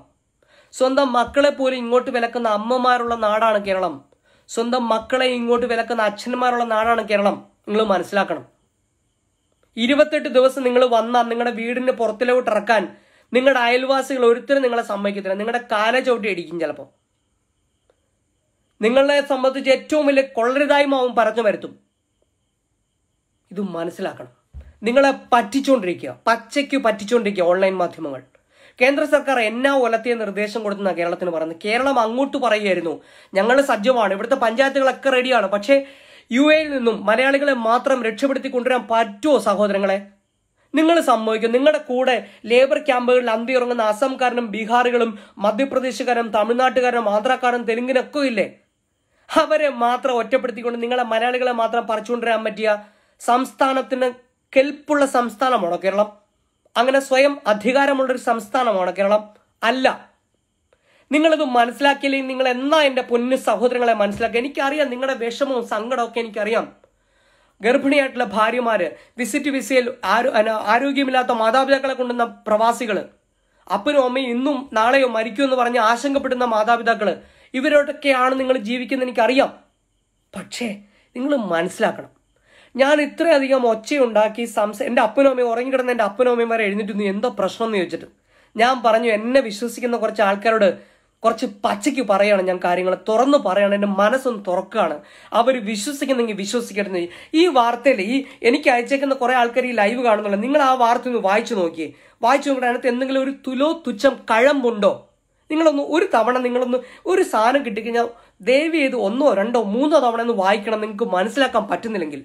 സ്വന്തം മക്കളെ പോലും ഇങ്ങോട്ട് വിലക്കുന്ന അമ്മമാരുള്ള നാടാണ് കേരളം സ്വന്തം മക്കളെ ഇങ്ങോട്ട് വിലക്കുന്ന അച്ഛന്മാരുള്ള നാടാണ് കേരളം നിങ്ങൾ മനസ്സിലാക്കണം ഇരുപത്തെട്ട് ദിവസം നിങ്ങൾ വന്നാൽ നിങ്ങളുടെ വീടിന്റെ പുറത്തിലോട്ട് ഇറക്കാൻ നിങ്ങളുടെ അയൽവാസികൾ ഒരുത്തരും നിങ്ങളെ സമ്മതിക്കത്തില്ല നിങ്ങളുടെ കാല ചവിട്ടി അടിക്കും ചിലപ്പോൾ നിങ്ങളെ സംബന്ധിച്ച് ഏറ്റവും വലിയ കൊള്ളരുതായ്മാവും പറഞ്ഞു വരുത്തും ഇത് മനസ്സിലാക്കണം നിങ്ങളെ പറ്റിച്ചുകൊണ്ടിരിക്കുക പച്ചയ്ക്ക് പറ്റിച്ചുകൊണ്ടിരിക്കുക ഓൺലൈൻ മാധ്യമങ്ങൾ കേന്ദ്ര സർക്കാർ എന്നാ ഒലത്തിയ നിർദ്ദേശം കൊടുത്തെന്ന കേരളത്തിന് പറയുന്നത് കേരളം അങ്ങോട്ട് പറയുകയായിരുന്നു ഞങ്ങൾ സജ്ജമാണ് ഇവിടുത്തെ പഞ്ചായത്തുകളൊക്കെ റെഡിയാണ് പക്ഷേ യു എയിൽ നിന്നും മലയാളികളെ മാത്രം രക്ഷപ്പെടുത്തി കൊണ്ടുവരാൻ പറ്റുമോ സഹോദരങ്ങളെ നിങ്ങൾ സംഭവിക്കും നിങ്ങളുടെ കൂടെ ലേബർ ക്യാമ്പുകളിൽ അന്തിയുറങ്ങുന്ന അസംകാരനും ബീഹാറുകളും മധ്യപ്രദേശുകാരും തമിഴ്നാട്ടുകാരും ആന്ധ്രാക്കാരും തെലുങ്കിനൊക്കെ ഇല്ലേ അവരെ മാത്രം ഒറ്റപ്പെടുത്തിക്കൊണ്ട് നിങ്ങളെ മലയാളികളെ മാത്രം പറിച്ചുകൊണ്ടുവരാൻ പറ്റിയ സംസ്ഥാനത്തിന് കെൽപ്പുള്ള സംസ്ഥാനമാണോ കേരളം അങ്ങനെ സ്വയം അധികാരമുള്ളൊരു സംസ്ഥാനമാണ് കേരളം അല്ല നിങ്ങളിത് മനസ്സിലാക്കിയില്ലെങ്കിൽ നിങ്ങൾ എന്നാ എൻ്റെ പൊന്നു സഹോദരങ്ങളെ മനസ്സിലാക്കുക എനിക്കറിയാം നിങ്ങളുടെ വിഷമവും സങ്കടമൊക്കെ എനിക്കറിയാം ഗർഭിണിയായിട്ടുള്ള ഭാര്യമാര് വിസിറ്റ് വിസയിൽ ആരോഗ്യമില്ലാത്ത മാതാപിതാക്കളെ കൊണ്ടുവന്ന പ്രവാസികൾ അപ്പനും അമ്മയും ഇന്നും നാളെയോ മരിക്കൂ എന്ന് പറഞ്ഞ് ആശങ്കപ്പെടുന്ന മാതാപിതാക്കൾ ഇവരോടൊക്കെയാണ് നിങ്ങൾ ജീവിക്കുന്നത് എനിക്കറിയാം പക്ഷേ നിങ്ങൾ മനസ്സിലാക്കണം ഞാൻ ഇത്രയധികം ഒച്ചയുണ്ടാക്കി സംസ എൻ്റെ അപ്പനും അമ്മയും ഉറങ്ങിക്കിടന്ന എൻ്റെ അപ്പനും അമ്മയും എഴുന്നേറ്റ് എന്തോ പ്രശ്നം എന്ന് ചോദിച്ചിട്ട് ഞാൻ പറഞ്ഞു എന്നെ വിശ്വസിക്കുന്ന കുറച്ച് ആൾക്കാരോട് കുറച്ച് പച്ചയ്ക്ക് പറയാണ് ഞാൻ കാര്യങ്ങൾ തുറന്ന് പറയാണ് എൻ്റെ മനസ്സൊന്ന് തുറക്കുകയാണ് അവർ വിശ്വസിക്കുന്നെങ്കിൽ വിശ്വസിക്കരുത് ഈ വാർത്തയിൽ ഈ എനിക്ക് അയച്ചേക്കുന്ന കുറേ ആൾക്കാർ ഈ ലൈവ് കാണുന്നുള്ളൂ നിങ്ങൾ ആ വാർത്ത ഒന്ന് വായിച്ചു നോക്കിയേ വായിച്ചു നോക്കിയിട്ട് അതിനകത്ത് എന്തെങ്കിലും ഒരു തുലോ തുച്ഛം കഴമ്പുണ്ടോ നിങ്ങളൊന്ന് ഒരു തവണ നിങ്ങളൊന്ന് ഒരു സാധനം കിട്ടിക്കഴിഞ്ഞാൽ ദയവ് ചെയ്ത് ഒന്നോ രണ്ടോ മൂന്നോ തവണ ഒന്ന് വായിക്കണം നിങ്ങൾക്ക് മനസ്സിലാക്കാൻ പറ്റുന്നില്ലെങ്കിൽ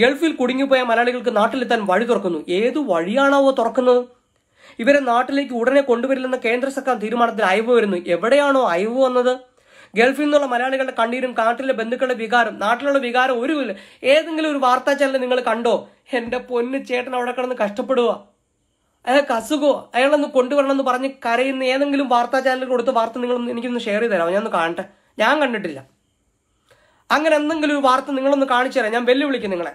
ഗൾഫിൽ കുടുങ്ങിപ്പോയ മലയാളികൾക്ക് നാട്ടിലെത്താൻ വഴി തുറക്കുന്നു ഏത് വഴിയാണാവോ തുറക്കുന്നത് ഇവരെ നാട്ടിലേക്ക് ഉടനെ കൊണ്ടുവരില്ലെന്ന കേന്ദ്ര സർക്കാർ തീരുമാനത്തിൽ അയവ് വരുന്നു എവിടെയാണോ അയവ് വന്നത് ഗൾഫിൽ നിന്നുള്ള മലയാളികളുടെ കണ്ണീരും നാട്ടിലെ ബന്ധുക്കളുടെ വികാരം നാട്ടിലുള്ള വികാരം ഒരു ഏതെങ്കിലും ഒരു വാർത്താ ചാനൽ നിങ്ങൾ കണ്ടോ എന്റെ പൊന്ന് ചേട്ടൻ അവിടെ കിടന്ന് കഷ്ടപ്പെടുക അയാൾക്ക് അസുഖോ അയാളൊന്ന് കൊണ്ടുവരണം എന്ന് പറഞ്ഞ് കരയുന്ന ഏതെങ്കിലും വാർത്താ ചാനൽ കൊടുത്ത വാർത്ത നിങ്ങളൊന്ന് എനിക്കൊന്ന് ഷെയർ ചെയ്ത് ഞാൻ ഒന്ന് കാണട്ടെ ഞാൻ കണ്ടിട്ടില്ല അങ്ങനെ എന്തെങ്കിലും ഒരു വാർത്ത നിങ്ങളൊന്ന് കാണിച്ചു തരാം ഞാൻ വെല്ലുവിളിക്കും നിങ്ങളെ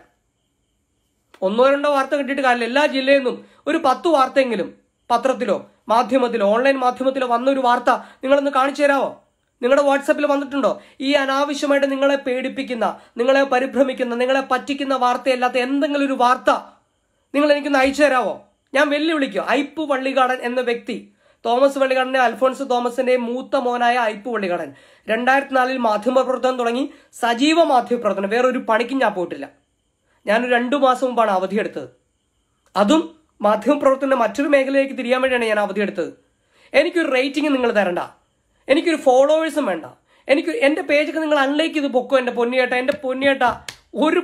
ഒന്നോ രണ്ടോ വാർത്ത കിട്ടിയിട്ട് കാര്യമില്ല എല്ലാ ജില്ലയിൽ നിന്നും ഒരു പത്ത് വാർത്തയെങ്കിലും പത്രത്തിലോ മാധ്യമത്തിലോ ഓൺലൈൻ മാധ്യമത്തിലോ വന്ന ഒരു വാർത്ത നിങ്ങളൊന്ന് കാണിച്ചു തരാമോ നിങ്ങളുടെ വാട്സപ്പിൽ വന്നിട്ടുണ്ടോ ഈ അനാവശ്യമായിട്ട് നിങ്ങളെ പേടിപ്പിക്കുന്ന നിങ്ങളെ പരിഭ്രമിക്കുന്ന നിങ്ങളെ പറ്റിക്കുന്ന വാർത്തയല്ലാത്ത എന്തെങ്കിലും ഒരു വാർത്ത നിങ്ങൾ എനിക്കൊന്ന് അയച്ചു തരാമോ ഞാൻ വെല്ലുവിളിക്കും ഐപ്പ് പള്ളികാടൻ എന്ന വ്യക്തി തോമസ് വള്ളിക്കടന്റെ അൽഫോൺസ് തോമസിന്റെ മൂത്ത മോനായ ഐപ്പ് വള്ളികടൻ രണ്ടായിരത്തി നാലിൽ മാധ്യമപ്രവർത്തനം തുടങ്ങി സജീവ മാധ്യമപ്രവർത്തനം വേറൊരു പണിക്ക് ഞാൻ പോയിട്ടില്ല ഞാൻ രണ്ടു മാസം മുമ്പാണ് അവധിയെടുത്തത് അതും മാധ്യമപ്രവർത്തനത്തിന്റെ മറ്റൊരു മേഖലയിലേക്ക് തിരിയാൻ വേണ്ടിയാണ് ഞാൻ അവധിയെടുത്തത് എനിക്കൊരു റേറ്റിംഗ് നിങ്ങൾ തരണ്ട എനിക്കൊരു ഫോളോവേഴ്സും വേണ്ട എനിക്ക് എൻ്റെ പേജൊക്കെ നിങ്ങൾ അൺലൈക്ക് ഇത് പൊക്കോ എൻ്റെ പൊന്നിയേട്ട എൻ്റെ പൊന്നിയേട്ട ഒരു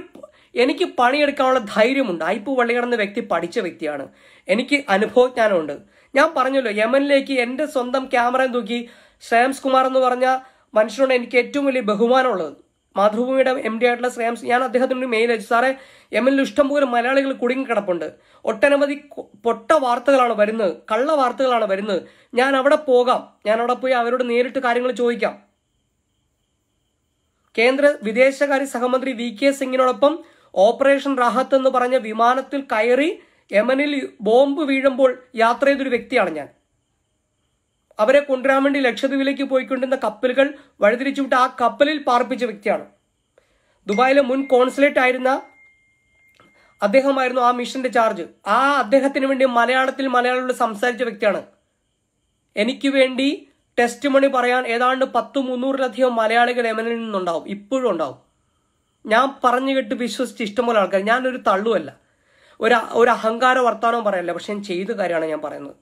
എനിക്ക് പണിയെടുക്കാനുള്ള ധൈര്യമുണ്ട് ഐപ്പ് വള്ളികടന്ന വ്യക്തി പഠിച്ച വ്യക്തിയാണ് എനിക്ക് അനുഭവജ്ഞാനമുണ്ട് ഞാൻ പറഞ്ഞല്ലോ യമനിലേക്ക് എൻ്റെ സ്വന്തം ക്യാമറയും തൂക്കി ശ്രേംസ് കുമാർ എന്ന് പറഞ്ഞ മനുഷ്യനോട് എനിക്ക് ഏറ്റവും വലിയ ബഹുമാനമുള്ളത് മാതൃഭൂമിയുടെ എം ഡി ആയിട്ടുള്ള ശ്രേംസ് ഞാൻ അദ്ദേഹത്തിനൊരു മെയിൽ അയച്ചു സാറേ എമ്മിൽ ഇഷ്ടംപോലെ മലയാളികൾ കുടുങ്ങിക്കിടപ്പുണ്ട് കിടപ്പുണ്ട് ഒട്ടനവധി പൊട്ട വാർത്തകളാണ് വരുന്നത് കള്ള വാർത്തകളാണ് വരുന്നത് ഞാൻ അവിടെ പോകാം ഞാൻ അവിടെ പോയി അവരോട് നേരിട്ട് കാര്യങ്ങൾ ചോദിക്കാം കേന്ദ്ര വിദേശകാര്യ സഹമന്ത്രി വി കെ സിംഗിനോടൊപ്പം ഓപ്പറേഷൻ റാഹത്ത് എന്ന് പറഞ്ഞ വിമാനത്തിൽ കയറി യമനിൽ ബോംബ് വീഴുമ്പോൾ യാത്ര ചെയ്തൊരു വ്യക്തിയാണ് ഞാൻ അവരെ കൊണ്ടുവരാൻ വേണ്ടി ലക്ഷദ്വീപിലേക്ക് പോയിക്കൊണ്ടിരുന്ന കപ്പലുകൾ വിട്ട് ആ കപ്പലിൽ പാർപ്പിച്ച വ്യക്തിയാണ് ദുബായിലെ മുൻ കോൺസുലേറ്റ് ആയിരുന്ന അദ്ദേഹമായിരുന്നു ആ മിഷന്റെ ചാർജ് ആ അദ്ദേഹത്തിന് വേണ്ടി മലയാളത്തിൽ മലയാളത്തിൽ സംസാരിച്ച വ്യക്തിയാണ് എനിക്ക് വേണ്ടി ടെസ്റ്റ് മണി പറയാൻ ഏതാണ്ട് പത്ത് മുന്നൂറിലധികം മലയാളികൾ യമനിൽ നിന്നുണ്ടാവും ഇപ്പോഴും ഉണ്ടാവും ഞാൻ പറഞ്ഞു കേട്ട് വിശ്വസിച്ച് ഇഷ്ടംപോലെ ആൾക്കാർ ഞാനൊരു തള്ളുമല്ല ഒരു ഒരു അഹങ്കാര വർത്താനവും പറയല്ല പക്ഷെ ഞാൻ ചെയ്ത കാര്യമാണ് ഞാൻ പറയുന്നത്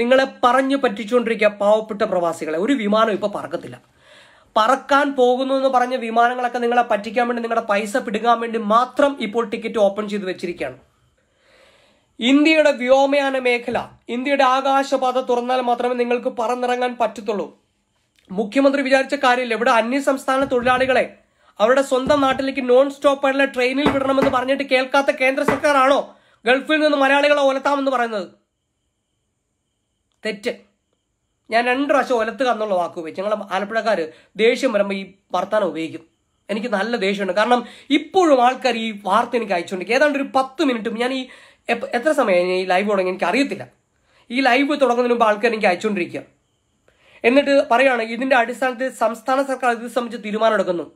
നിങ്ങളെ പറഞ്ഞു പറ്റിച്ചുകൊണ്ടിരിക്കുക പാവപ്പെട്ട പ്രവാസികളെ ഒരു വിമാനം ഇപ്പോൾ പറക്കത്തില്ല പറക്കാൻ പോകുന്നു എന്ന് പറഞ്ഞ വിമാനങ്ങളൊക്കെ നിങ്ങളെ പറ്റിക്കാൻ വേണ്ടി നിങ്ങളുടെ പൈസ പിടുങ്ങാൻ വേണ്ടി മാത്രം ഇപ്പോൾ ടിക്കറ്റ് ഓപ്പൺ ചെയ്ത് വെച്ചിരിക്കുകയാണ് ഇന്ത്യയുടെ വ്യോമയാന മേഖല ഇന്ത്യയുടെ ആകാശപാത തുറന്നാൽ മാത്രമേ നിങ്ങൾക്ക് പറന്നിറങ്ങാൻ പറ്റത്തുള്ളൂ മുഖ്യമന്ത്രി വിചാരിച്ച കാര്യമില്ല ഇവിടെ അന്യ സംസ്ഥാന തൊഴിലാളികളെ അവരുടെ സ്വന്തം നാട്ടിലേക്ക് നോൺ സ്റ്റോപ്പ് ആയിട്ടുള്ള ട്രെയിനിൽ വിടണമെന്ന് പറഞ്ഞിട്ട് കേൾക്കാത്ത കേന്ദ്ര സർക്കാരാണോ ഗൾഫിൽ നിന്ന് മലയാളികളെ ഒലത്താമെന്ന് പറയുന്നത് തെറ്റ് ഞാൻ രണ്ട് പ്രാവശ്യം ഒലത്തുക എന്നുള്ള വാക്ക് ഉപയോഗിച്ച് ഞങ്ങളെ ആലപ്പുഴക്കാർ ദേഷ്യം വരുമ്പോൾ ഈ വർത്താനം ഉപയോഗിക്കും എനിക്ക് നല്ല ദേഷ്യമുണ്ട് കാരണം ഇപ്പോഴും ആൾക്കാർ ഈ വാർത്ത എനിക്ക് അയച്ചുകൊണ്ടിരിക്കും ഏതാണ്ട് ഒരു പത്ത് മിനിറ്റും ഞാൻ ഈ എത്ര സമയം ഈ ലൈവ് തുടങ്ങി എനിക്ക് അറിയത്തില്ല ഈ ലൈവ് തുടങ്ങുന്നതിന് മുമ്പ് ആൾക്കാർ എനിക്ക് അയച്ചുകൊണ്ടിരിക്കുക എന്നിട്ട് പറയുകയാണ് ഇതിൻ്റെ അടിസ്ഥാനത്തിൽ സംസ്ഥാന സർക്കാർ ഇത് സംബന്ധിച്ച് തീരുമാനം എടുക്കുന്നു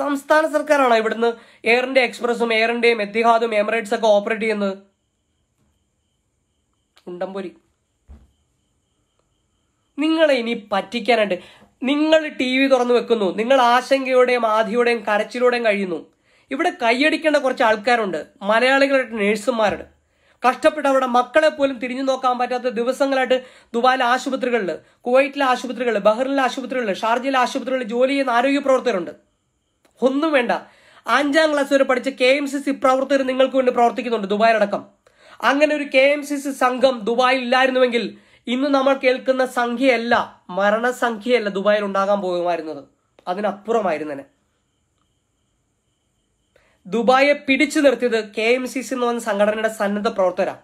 സംസ്ഥാന സർക്കാരാണോ ഇവിടുന്ന് എയർ ഇന്ത്യ എക്സ്പ്രസും എയർ ഇന്ത്യയും എത്തിഹാദും എമിറേറ്റ്സ് ഒക്കെ ഓപ്പറേറ്റ് ചെയ്യുന്നത് ഉണ്ടംപൊരി നിങ്ങളെ ഇനി പറ്റിക്കാനായിട്ട് നിങ്ങൾ ടി വി തുറന്നു വെക്കുന്നു നിങ്ങൾ ആശങ്കയോടെയും ആധിയോടെയും കരച്ചിലൂടെയും കഴിയുന്നു ഇവിടെ കൈയടിക്കേണ്ട കുറച്ച് ആൾക്കാരുണ്ട് മലയാളികളായിട്ട് നേഴ്സുമാരുടെ കഷ്ടപ്പെട്ട് അവരുടെ മക്കളെ പോലും തിരിഞ്ഞു നോക്കാൻ പറ്റാത്ത ദിവസങ്ങളായിട്ട് ദുബായിലെ ആശുപത്രികളിൽ കുവൈറ്റിലെ ആശുപത്രികളിൽ ബഹ്റിലെ ആശുപത്രികളിൽ ഷാർജയിലെ ആശുപത്രികളിൽ ജോലി ചെയ്യുന്ന ആരോഗ്യ പ്രവർത്തകരുണ്ട് ഒന്നും വേണ്ട അഞ്ചാം ക്ലാസ് വരെ പഠിച്ച കെ എം സി സി പ്രവർത്തകർ നിങ്ങൾക്ക് വേണ്ടി പ്രവർത്തിക്കുന്നുണ്ട് ദുബായിലടക്കം അങ്ങനെ ഒരു കെ എം സി സി സംഘം ദുബായിൽ ഇല്ലായിരുന്നുവെങ്കിൽ ഇന്ന് നമ്മൾ കേൾക്കുന്ന സംഖ്യയല്ല മരണസംഖ്യയല്ല ദുബായിൽ ഉണ്ടാകാൻ പോകുമായിരുന്നത് അതിനപ്പുറമായിരുന്നെ ദുബായെ പിടിച്ചു നിർത്തിയത് കെ എം സി സി എന്ന് പറഞ്ഞ സംഘടനയുടെ സന്നദ്ധ പ്രവർത്തകരാണ്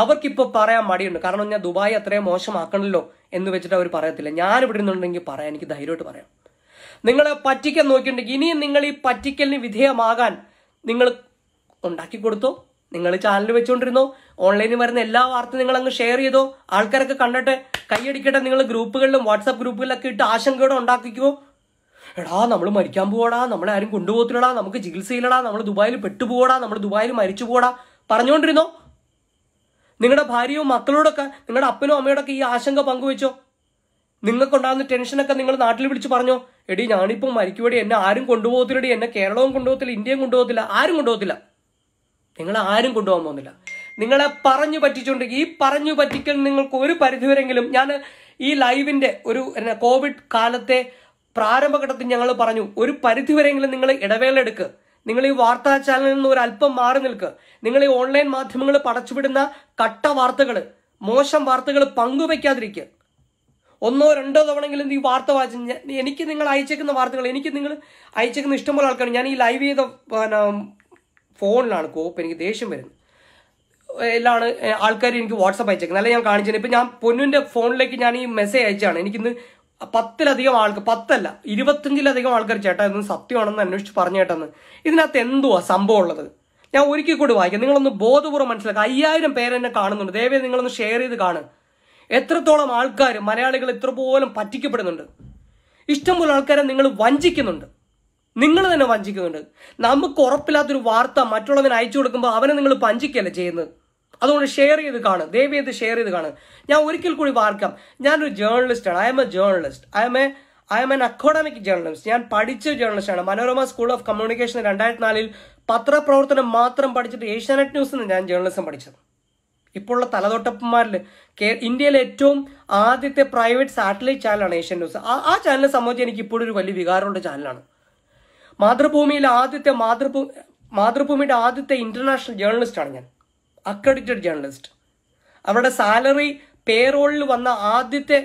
അവർക്കിപ്പോൾ പറയാൻ മടിയുണ്ട് കാരണം ഞാൻ ദുബായ് അത്രയും മോശമാക്കണല്ലോ എന്ന് വെച്ചിട്ട് അവർ പറയത്തില്ല ഞാൻ ഇവിടെ നിന്നുണ്ടെങ്കിൽ പറയാം എനിക്ക് ധൈര്യമായിട്ട് പറയാം നിങ്ങളെ പറ്റിക്കൽ നോക്കിയിട്ടുണ്ടെങ്കിൽ ഇനിയും നിങ്ങൾ ഈ പറ്റിക്കലിന് വിധേയമാകാൻ നിങ്ങൾ ഉണ്ടാക്കി കൊടുത്തോ നിങ്ങൾ ചാനൽ വെച്ചുകൊണ്ടിരുന്നോ ഓൺലൈനിൽ വരുന്ന എല്ലാ വാർത്തയും നിങ്ങൾ അങ്ങ് ഷെയർ ചെയ്തോ ആൾക്കാരൊക്കെ കണ്ടിട്ട് കൈയടിക്കട്ടെ നിങ്ങൾ ഗ്രൂപ്പുകളിലും വാട്സാപ്പ് ഗ്രൂപ്പുകളിലൊക്കെ ഇട്ട് ആശങ്കയോടെ ഉണ്ടാക്കിക്കോ എടാ നമ്മൾ മരിക്കാൻ പോകടാ നമ്മളെ ആരും കൊണ്ടുപോകത്തില്ലടാ നമുക്ക് ചികിത്സയിലടാ നമ്മൾ ദുബായിൽ പെട്ടുപോകടാ നമ്മൾ ദുബായിൽ മരിച്ചു പോകടാ പറഞ്ഞുകൊണ്ടിരുന്നോ നിങ്ങളുടെ ഭാര്യയും മക്കളോടൊക്കെ നിങ്ങളുടെ അപ്പനും അമ്മയോടൊക്കെ ഈ ആശങ്ക പങ്കുവെച്ചോ നിങ്ങൾക്കുണ്ടാകുന്ന ടെൻഷനൊക്കെ നിങ്ങൾ നാട്ടിൽ വിളിച്ച് പറഞ്ഞോ എടി ഞാനിപ്പോൾ മരിക്കുവടി എന്നെ ആരും കൊണ്ടുപോകത്തില്ലടി എന്നെ കേരളവും കൊണ്ടുപോകത്തില്ല ഇന്ത്യയും കൊണ്ടുപോകത്തില്ല ആരും കൊണ്ടുപോകത്തില്ല നിങ്ങൾ ആരും കൊണ്ടുപോകാൻ പോകുന്നില്ല നിങ്ങളെ പറഞ്ഞു പറ്റിച്ചുകൊണ്ട് ഈ പറഞ്ഞു പറ്റിക്കൽ നിങ്ങൾക്ക് ഒരു പരിധിവരെങ്കിലും ഞാൻ ഈ ലൈവിൻ്റെ ഒരു കോവിഡ് കാലത്തെ പ്രാരംഭഘട്ടത്തിൽ ഞങ്ങൾ പറഞ്ഞു ഒരു പരിധിവരെങ്കിലും നിങ്ങൾ ഇടവേള എടുക്ക് നിങ്ങൾ ഈ വാർത്താ ചാനലിൽ നിന്ന് ഒരു അല്പം മാറി നിൽക്ക് നിങ്ങൾ ഈ ഓൺലൈൻ മാധ്യമങ്ങൾ പടച്ചുവിടുന്ന കട്ട വാർത്തകൾ മോശം വാർത്തകൾ പങ്കുവയ്ക്കാതിരിക്കുക ഒന്നോ രണ്ടോ തവണെങ്കിലും ഈ വാർത്ത വായിച്ചു എനിക്ക് നിങ്ങൾ അയച്ചേക്കുന്ന വാർത്തകൾ എനിക്ക് നിങ്ങൾ അയച്ചേക്കുന്ന ഇഷ്ടംപോലെ ആൾക്കാർ ഞാൻ ഈ ലൈവ് ചെയ്ത ഫോണിലാണ് കോപ്പ് എനിക്ക് ദേഷ്യം വരുന്നത് എല്ലാം ആൾക്കാർ എനിക്ക് വാട്സപ്പ് അയച്ചേക്കുന്നത് അല്ലെങ്കിൽ ഞാൻ കാണിച്ചത് ഇപ്പം ഞാൻ പൊന്നുവിൻ്റെ ഫോണിലേക്ക് ഞാൻ ഈ മെസ്സേജ് അയച്ചാണ് എനിക്കിന്ന് പത്തിലധികം ആൾക്ക് പത്തല്ല ഇരുപത്തഞ്ചിലധികം ആൾക്കാർ ചേട്ടാ ഇതൊന്നും സത്യമാണെന്ന് അന്വേഷിച്ച് പറഞ്ഞു ചേട്ടെന്ന് ഇതിനകത്ത് എന്തുവാ സംഭവം ഉള്ളത് ഞാൻ ഒരിക്കൽ കൂടി വായിക്കാം നിങ്ങളൊന്ന് ബോധപൂർവ്വം മനസ്സിലാക്കുക അയ്യായിരം പേരെന്നെ കാണുന്നുണ്ട് ദയവേ നിങ്ങളൊന്ന് ഷെയർ ചെയ്ത് കാണുക എത്രത്തോളം ആൾക്കാർ മലയാളികൾ എത്രപോലും പറ്റിക്കപ്പെടുന്നുണ്ട് ഇഷ്ടംപോലെ ആൾക്കാരെ നിങ്ങൾ വഞ്ചിക്കുന്നുണ്ട് നിങ്ങൾ തന്നെ വഞ്ചിക്കുന്നുണ്ട് നമുക്ക് ഉറപ്പില്ലാത്തൊരു വാർത്ത മറ്റുള്ളവന് അയച്ചു കൊടുക്കുമ്പോൾ അവനെ നിങ്ങൾ പഞ്ചിക്കല്ലേ ചെയ്യുന്നത് അതുകൊണ്ട് ഷെയർ ചെയ്ത് കാണ് ദയവ് ചെയ്ത് ഷെയർ ചെയ്ത് കാണ് ഞാൻ ഒരിക്കൽ കൂടി വാർക്കാം ഞാനൊരു ജേർണലിസ്റ്റാണ് I am a journalist I am a I am an academic journalist ഞാൻ പഠിച്ച ജേർണലിസ്റ്റാണ് മനോരമ സ്കൂൾ ഓഫ് കമ്മ്യൂണിക്കേഷൻ രണ്ടായിരത്തി നാലിൽ പത്രപ്രവർത്തനം മാത്രം പഠിച്ചിട്ട് ഏഷ്യാനെറ്റ് ന്യൂസിൽ നിന്ന് ഞാൻ ജേർണലിസം പഠിച്ചത് ഇപ്പോഴുള്ള തലതൊട്ടപ്പന്മാരിൽ ഇന്ത്യയിലെ ഏറ്റവും ആദ്യത്തെ പ്രൈവറ്റ് സാറ്റലൈറ്റ് ചാനലാണ് ഏഷ്യൻ ന്യൂസ് ആ ആ ചാനലിനെ സംബന്ധിച്ച് എനിക്ക് ഇപ്പോഴും ഒരു വലിയ വികാരമുള്ള ചാനലാണ് മാതൃഭൂമിയിലെ ആദ്യത്തെ മാതൃഭൂ മാതൃഭൂമിയുടെ ആദ്യത്തെ ഇന്റർനാഷണൽ ജേർണലിസ്റ്റാണ് ഞാൻ അക്രഡിറ്റഡ് ജേർണലിസ്റ്റ് അവരുടെ സാലറി പേറോളിൽ വന്ന ആദ്യത്തെ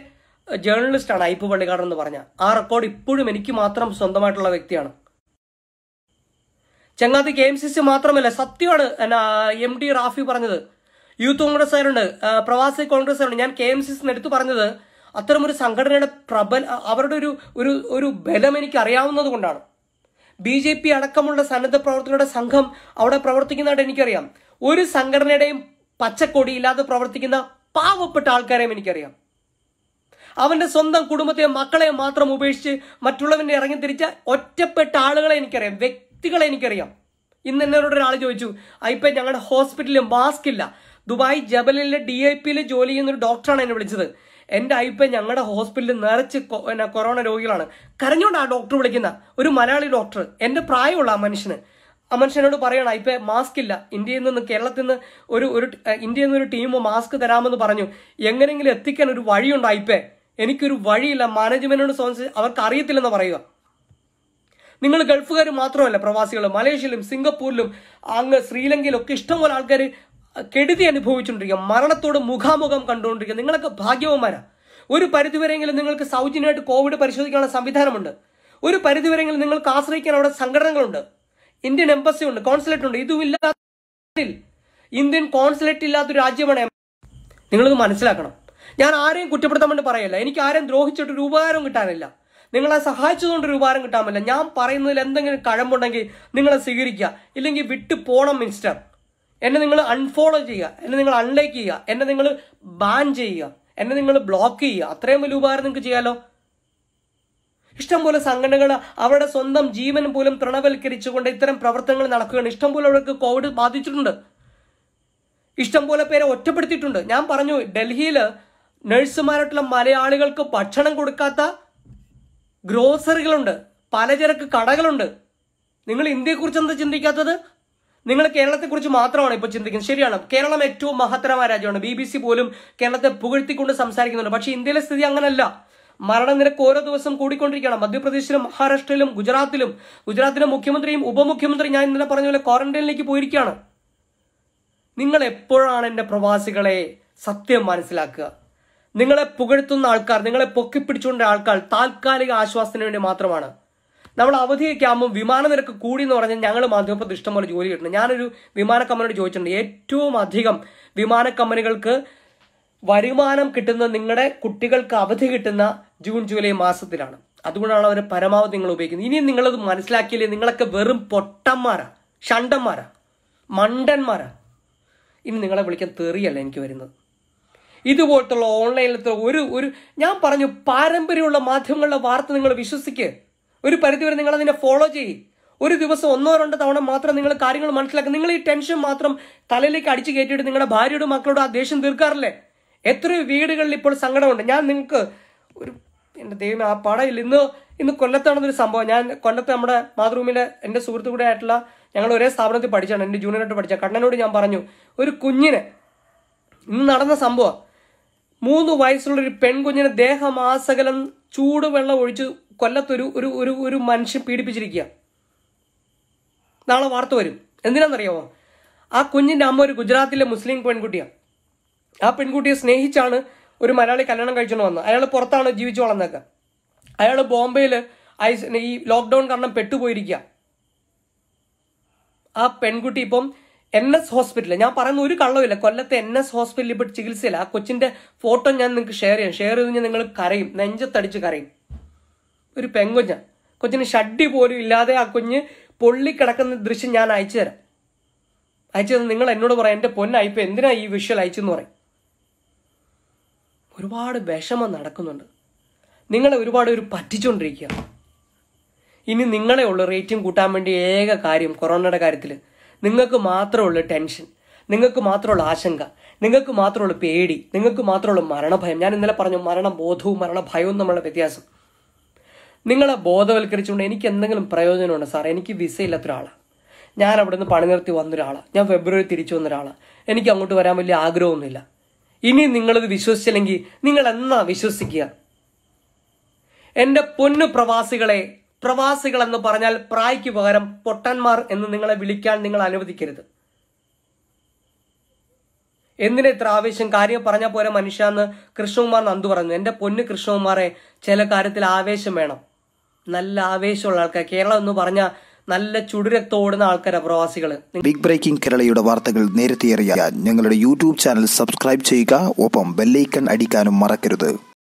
ജേർണലിസ്റ്റാണ് ഐപ്പ് പള്ളിക്കാടൻ എന്ന് പറഞ്ഞ ആ റെക്കോർഡ് ഇപ്പോഴും എനിക്ക് മാത്രം സ്വന്തമായിട്ടുള്ള വ്യക്തിയാണ് ചങ്ങാതി കെ എം സി സി മാത്രമല്ല സത്യമാണ് എം ഡി റാഫി പറഞ്ഞത് യൂത്ത് കോൺഗ്രസ്സുകാരുണ്ട് പ്രവാസി കോൺഗ്രസ്സുകാരുണ്ട് ഞാൻ കെ എം സി സിന്ന് എടുത്തു പറഞ്ഞത് അത്തരമൊരു സംഘടനയുടെ പ്രബല അവരുടെ ഒരു ഒരു ഒരു ബലം എനിക്ക് അറിയാവുന്നത് കൊണ്ടാണ് ബി ജെ പി അടക്കമുള്ള സന്നദ്ധ പ്രവർത്തകരുടെ സംഘം അവിടെ പ്രവർത്തിക്കുന്നതായിട്ട് എനിക്കറിയാം ഒരു സംഘടനയുടെയും പച്ചക്കൊടി ഇല്ലാതെ പ്രവർത്തിക്കുന്ന പാവപ്പെട്ട ആൾക്കാരെയും എനിക്കറിയാം അവന്റെ സ്വന്തം കുടുംബത്തെ മക്കളെ മാത്രം ഉപേക്ഷിച്ച് മറ്റുള്ളവന്റെ ഇറങ്ങി തിരിച്ച ഒറ്റപ്പെട്ട ആളുകളെ എനിക്കറിയാം വ്യക്തികളെ എനിക്കറിയാം ഇന്ന് എന്നോട് ഒരാൾ ചോദിച്ചു അയ്യപ്പ ഞങ്ങളുടെ ഹോസ്പിറ്റലിൽ മാസ്ക് ഇല്ല ദുബായ് ജബലിലെ ഡി ഐ പിയിൽ ജോലി ചെയ്യുന്ന ഒരു ഡോക്ടറാണ് എന്നെ വിളിച്ചത് എൻ്റെ അയ്പ ഞങ്ങളുടെ ഹോസ്പിറ്റലിൽ നിറച്ച് കൊറോണ രോഗികളാണ് കരഞ്ഞുകൊണ്ട് ആ ഡോക്ടർ വിളിക്കുന്ന ഒരു മലയാളി ഡോക്ടർ എൻ്റെ പ്രായമുള്ള ആ മനുഷ്യന് ആ മനുഷ്യനോട് പറയണം ഇപ്പം മാസ്ക് ഇല്ല ഇന്ത്യയിൽ നിന്ന് കേരളത്തിൽ നിന്ന് ഒരു ഒരു ഇന്ത്യയിൽ നിന്ന് ഒരു ടീം മാസ്ക് തരാമെന്ന് പറഞ്ഞു എങ്ങനെയെങ്കിലും എത്തിക്കാൻ ഒരു വഴിയുണ്ട് അയ്പേ എനിക്കൊരു വഴിയില്ല മാനേജ്മെന്റിനോട് സംബന്ധിച്ച് അവർക്ക് അറിയത്തില്ലെന്ന് പറയുക നിങ്ങൾ ഗൾഫുകാർ മാത്രമല്ല പ്രവാസികൾ മലേഷ്യയിലും സിംഗപ്പൂരിലും അങ്ങ് ശ്രീലങ്കയിലും ഒക്കെ ഇഷ്ടംപോലെ ആൾക്കാർ കെടുതി അനുഭവിച്ചുകൊണ്ടിരിക്കുക മരണത്തോട് മുഖാമുഖം കണ്ടുകൊണ്ടിരിക്കുക നിങ്ങളൊക്കെ ഭാഗ്യവന്മാരാണ് ഒരു പരിധിവരെങ്കിലും നിങ്ങൾക്ക് സൗജന്യമായിട്ട് കോവിഡ് പരിശോധിക്കാനുള്ള സംവിധാനമുണ്ട് ഒരു പരിധിവരെങ്കിലും നിങ്ങൾക്ക് ആശ്രയിക്കാൻ അവിടെ സംഘടനകളുണ്ട് ഇന്ത്യൻ എംബസി ഉണ്ട് കോൺസുലേറ്റ് ഉണ്ട് ഇതുമില്ലാത്ത ഇന്ത്യൻ കോൺസുലേറ്റ് ഇല്ലാത്തൊരു രാജ്യമാണ് നിങ്ങളിത് മനസ്സിലാക്കണം ഞാൻ ആരെയും കുറ്റപ്പെടുത്താൻ വേണ്ടി പറയല്ല എനിക്ക് ആരെയും ദ്രോഹിച്ചിട്ട് ഒരു ഉപകാരം കിട്ടാനില്ല നിങ്ങളെ സഹായിച്ചതുകൊണ്ട് ഒരു ഉപകാരം കിട്ടാൻ ഞാൻ പറയുന്നതിൽ എന്തെങ്കിലും കഴമ്പുണ്ടെങ്കിൽ നിങ്ങളെ സ്വീകരിക്കുക ഇല്ലെങ്കിൽ വിട്ടു പോണം മിനിസ്റ്റർ എന്നെ നിങ്ങൾ അൺഫോളോ ചെയ്യുക എന്നെ നിങ്ങൾ അൺലൈക്ക് ചെയ്യുക എന്നെ നിങ്ങൾ ബാൻ ചെയ്യുക എന്നെ നിങ്ങൾ ബ്ലോക്ക് ചെയ്യുക അത്രയും വലിയ ഉപകാരം നിങ്ങൾക്ക് ചെയ്യാലോ ഇഷ്ടംപോലെ സംഘടനകൾ അവരുടെ സ്വന്തം ജീവൻ പോലും തൃണവൽക്കരിച്ചുകൊണ്ട് ഇത്തരം പ്രവർത്തനങ്ങൾ നടക്കുകയാണ് ഇഷ്ടംപോലെ അവർക്ക് കോവിഡ് ബാധിച്ചിട്ടുണ്ട് ഇഷ്ടംപോലെ പേരെ ഒറ്റപ്പെടുത്തിയിട്ടുണ്ട് ഞാൻ പറഞ്ഞു ഡൽഹിയിൽ നഴ്സുമാരായിട്ടുള്ള മലയാളികൾക്ക് ഭക്ഷണം കൊടുക്കാത്ത ഗ്രോസറികളുണ്ട് പലചരക്ക് കടകളുണ്ട് നിങ്ങൾ ഇന്ത്യയെക്കുറിച്ച് എന്താ ചിന്തിക്കാത്തത് നിങ്ങൾ കേരളത്തെക്കുറിച്ച് മാത്രമാണ് ഇപ്പോൾ ചിന്തിക്കുന്നത് ശരിയാണ് കേരളം ഏറ്റവും മഹത്തരമായ രാജ്യമാണ് ബി ബി സി പോലും കേരളത്തെ പുകഴ്ത്തിക്കൊണ്ട് സംസാരിക്കുന്നുണ്ട് പക്ഷേ ഇന്ത്യയിലെ സ്ഥിതി അങ്ങനല്ല മരണനിരക്ക് ഓരോ ദിവസം കൂടിക്കൊണ്ടിരിക്കുകയാണ് മധ്യപ്രദേശിലും മഹാരാഷ്ട്രയിലും ഗുജറാത്തിലും ഗുജറാത്തിലെ മുഖ്യമന്ത്രിയും ഉപമുഖ്യമന്ത്രിയും ഞാൻ ഇന്നലെ പറഞ്ഞ പോലെ ക്വാറന്റൈനിലേക്ക് പോയിരിക്കുകയാണ് നിങ്ങൾ എപ്പോഴാണ് എന്റെ പ്രവാസികളെ സത്യം മനസ്സിലാക്കുക നിങ്ങളെ പുകഴ്ത്തുന്ന ആൾക്കാർ നിങ്ങളെ പൊക്കിപ്പിടിച്ചുകൊണ്ട ആൾക്കാർ താൽക്കാലിക ആശ്വാസത്തിന് വേണ്ടി മാത്രമാണ് നമ്മൾ അവധിയൊക്കെ ആകുമ്പോൾ വിമാന നിരക്ക് കൂടി എന്ന് പറഞ്ഞാൽ ഞങ്ങൾ മധ്യപ്രദേശ് ഇഷ്ടംപോലെ ജോലി കിട്ടണം ഞാനൊരു വിമാന കമ്പനിയോട് ചോദിച്ചിട്ടുണ്ട് ഏറ്റവും അധികം വിമാന കമ്പനികൾക്ക് വരുമാനം കിട്ടുന്ന നിങ്ങളുടെ കുട്ടികൾക്ക് അവധി കിട്ടുന്ന ജൂൺ ജൂലൈ മാസത്തിലാണ് അതുകൊണ്ടാണ് അവർ പരമാവധി നിങ്ങൾ ഉപയോഗിക്കുന്നത് ഇനി നിങ്ങളത് മനസ്സിലാക്കിയില്ലേ നിങ്ങളൊക്കെ വെറും പൊട്ടന്മാരാ ഷണ്ടന്മാരാ മണ്ടന്മാരാ ഇനി നിങ്ങളെ വിളിക്കാൻ തെറിയല്ല എനിക്ക് വരുന്നത് ഇതുപോലത്തുള്ള ഓൺലൈനിലത്തെ ഒരു ഒരു ഞാൻ പറഞ്ഞു പാരമ്പര്യമുള്ള മാധ്യമങ്ങളുടെ വാർത്ത നിങ്ങൾ വിശ്വസിക്കുക ഒരു പരിധിവരെ നിങ്ങൾ അതിനെ ഫോളോ ചെയ്യും ഒരു ദിവസം ഒന്നോ രണ്ടോ തവണ മാത്രം നിങ്ങൾ കാര്യങ്ങൾ മനസ്സിലാക്കുക നിങ്ങൾ ഈ ടെൻഷൻ മാത്രം തലയിലേക്ക് അടിച്ചു കയറ്റിയിട്ട് നിങ്ങളുടെ ഭാര്യയോടും മക്കളോട് ആ ദേഷ്യം തീർക്കാറില്ലേ എത്രയോ വീടുകളിൽ ഇപ്പോൾ സങ്കടമുണ്ട് ഞാൻ നിങ്ങൾക്ക് ഒരു എൻ്റെ ദൈവം ആ പടയിൽ ഇന്ന് ഇന്ന് കൊല്ലത്താണെന്നൊരു സംഭവം ഞാൻ കൊല്ലത്ത് നമ്മുടെ മാതൃഭൂമിയിലെ എൻ്റെ സുഹൃത്തു കൂടെ ആയിട്ടുള്ള ഞങ്ങൾ ഒരേ സ്ഥാപനത്തിൽ പഠിച്ചാണ് എൻ്റെ ജൂനിയറായിട്ട് പഠിച്ച കണ്ണനോട് ഞാൻ പറഞ്ഞു ഒരു കുഞ്ഞിനെ ഇന്ന് നടന്ന സംഭവം മൂന്ന് വയസ്സുള്ള ഒരു പെൺകുഞ്ഞിനെ ദേഹമാസകലം ചൂടുവെള്ളം ഒഴിച്ച് കൊല്ലത്തൊരു ഒരു ഒരു ഒരു മനുഷ്യൻ പീഡിപ്പിച്ചിരിക്കുക നാളെ വാർത്ത വരും എന്തിനാണെന്നറിയാമോ ആ കുഞ്ഞിന്റെ അമ്മ ഒരു ഗുജറാത്തിലെ മുസ്ലിം പെൺകുട്ടിയാണ് ആ പെൺകുട്ടിയെ സ്നേഹിച്ചാണ് ഒരു മലയാളി കല്യാണം കഴിച്ചുകൊണ്ട് വന്നത് അയാൾ പുറത്താണ് ജീവിച്ചു വളർന്നൊക്കെ അയാൾ ബോംബെയിൽ ഐസ് ഈ ലോക്ക്ഡൗൺ കാരണം പെട്ടുപോയിരിക്കുക ആ പെൺകുട്ടി ഇപ്പം എൻ എസ് ഹോസ്പിറ്റലിൽ ഞാൻ പറയുന്ന ഒരു കള്ളവില്ല കൊല്ലത്തെ എൻ എസ് ഹോസ്പിറ്റലിൽ ഇപ്പോൾ ചികിത്സയില്ല ആ കൊച്ചിന്റെ ഫോട്ടോ ഞാൻ നിങ്ങൾക്ക് ഷെയർ ചെയ്യാം ഷെയർ ചെയ്ത് കഴിഞ്ഞാൽ നിങ്ങൾ കരയും നെഞ്ചത്തടിച്ച് കരയും ഒരു പെങ്കുഞ്ഞ കൊച്ചിന് ഷഡ്ഡി പോലും ഇല്ലാതെ ആ കുഞ്ഞ് പൊള്ളിക്കിടക്കുന്ന ദൃശ്യം ഞാൻ അയച്ചു തരാം അയച്ചു തന്നെ നിങ്ങൾ എന്നോട് പറയാം എന്റെ പൊന്നായിപ്പോ എന്തിനാ ഈ വിഷ്വൽ അയച്ചെന്ന് പറയും ഒരുപാട് വിഷമം നടക്കുന്നുണ്ട് നിങ്ങളെ ഒരുപാട് ഒരു പറ്റിച്ചുകൊണ്ടിരിക്കുക ഇനി നിങ്ങളെ ഉള്ളു റേറ്റിംഗ് കൂട്ടാൻ വേണ്ടി ഏക കാര്യം കൊറോണയുടെ കാര്യത്തിൽ നിങ്ങൾക്ക് മാത്രമുള്ള ടെൻഷൻ നിങ്ങൾക്ക് മാത്രമുള്ള ആശങ്ക നിങ്ങൾക്ക് മാത്രമുള്ള പേടി നിങ്ങൾക്ക് മാത്രമുള്ള മരണഭയം ഞാൻ ഇന്നലെ പറഞ്ഞു മരണബോധവും മരണഭയവും നമ്മളുടെ വ്യത്യാസം നിങ്ങളെ ബോധവൽക്കരിച്ചുകൊണ്ട് എനിക്ക് എന്തെങ്കിലും പ്രയോജനമുണ്ട് സാർ എനിക്ക് വിസ ഇല്ലാത്ത ഒരാളാണ് ഞാൻ അവിടെ നിന്ന് പണി നിർത്തി വന്നൊരാളാണ് ഞാൻ ഫെബ്രുവരി തിരിച്ചു വന്നൊരാളാണ് എനിക്ക് അങ്ങോട്ട് വരാൻ വലിയ ആഗ്രഹമൊന്നുമില്ല ഇനി നിങ്ങളിത് വിശ്വസിച്ചില്ലെങ്കിൽ നിങ്ങൾ എന്നാ വിശ്വസിക്കുക എൻ്റെ പൊന്നു പ്രവാസികളെ പ്രവാസികൾ എന്ന് പറഞ്ഞാൽ പ്രായ്ക്ക് പകരം പൊട്ടന്മാർ എന്ന് നിങ്ങളെ വിളിക്കാൻ നിങ്ങൾ അനുവദിക്കരുത് എന്തിനെ ഇത്ര ആവേശം കാര്യം പറഞ്ഞാൽ പോലെ മനുഷ്യ എന്ന് കൃഷ്ണകുമാർ നന്ദു പറഞ്ഞു എൻ്റെ പൊന്ന് കൃഷ്ണകുമാറെ ചില കാര്യത്തിൽ ആവേശം വേണം നല്ല ആവേശമുള്ള ആൾക്കാർ കേരളം എന്ന് പറഞ്ഞാൽ നല്ല ചുടുരത്തോടുന്ന ആൾക്കാരാണ് പ്രവാസികൾ ബിഗ് ബ്രേക്കിംഗ് കേരളയുടെ വാർത്തകൾ നേരത്തെ അറിയാൻ ഞങ്ങളുടെ യൂട്യൂബ് ചാനൽ സബ്സ്ക്രൈബ് ചെയ്യുക ഒപ്പം ബെല്ലൈക്കൺ അടിക്കാനും മറക്കരുത്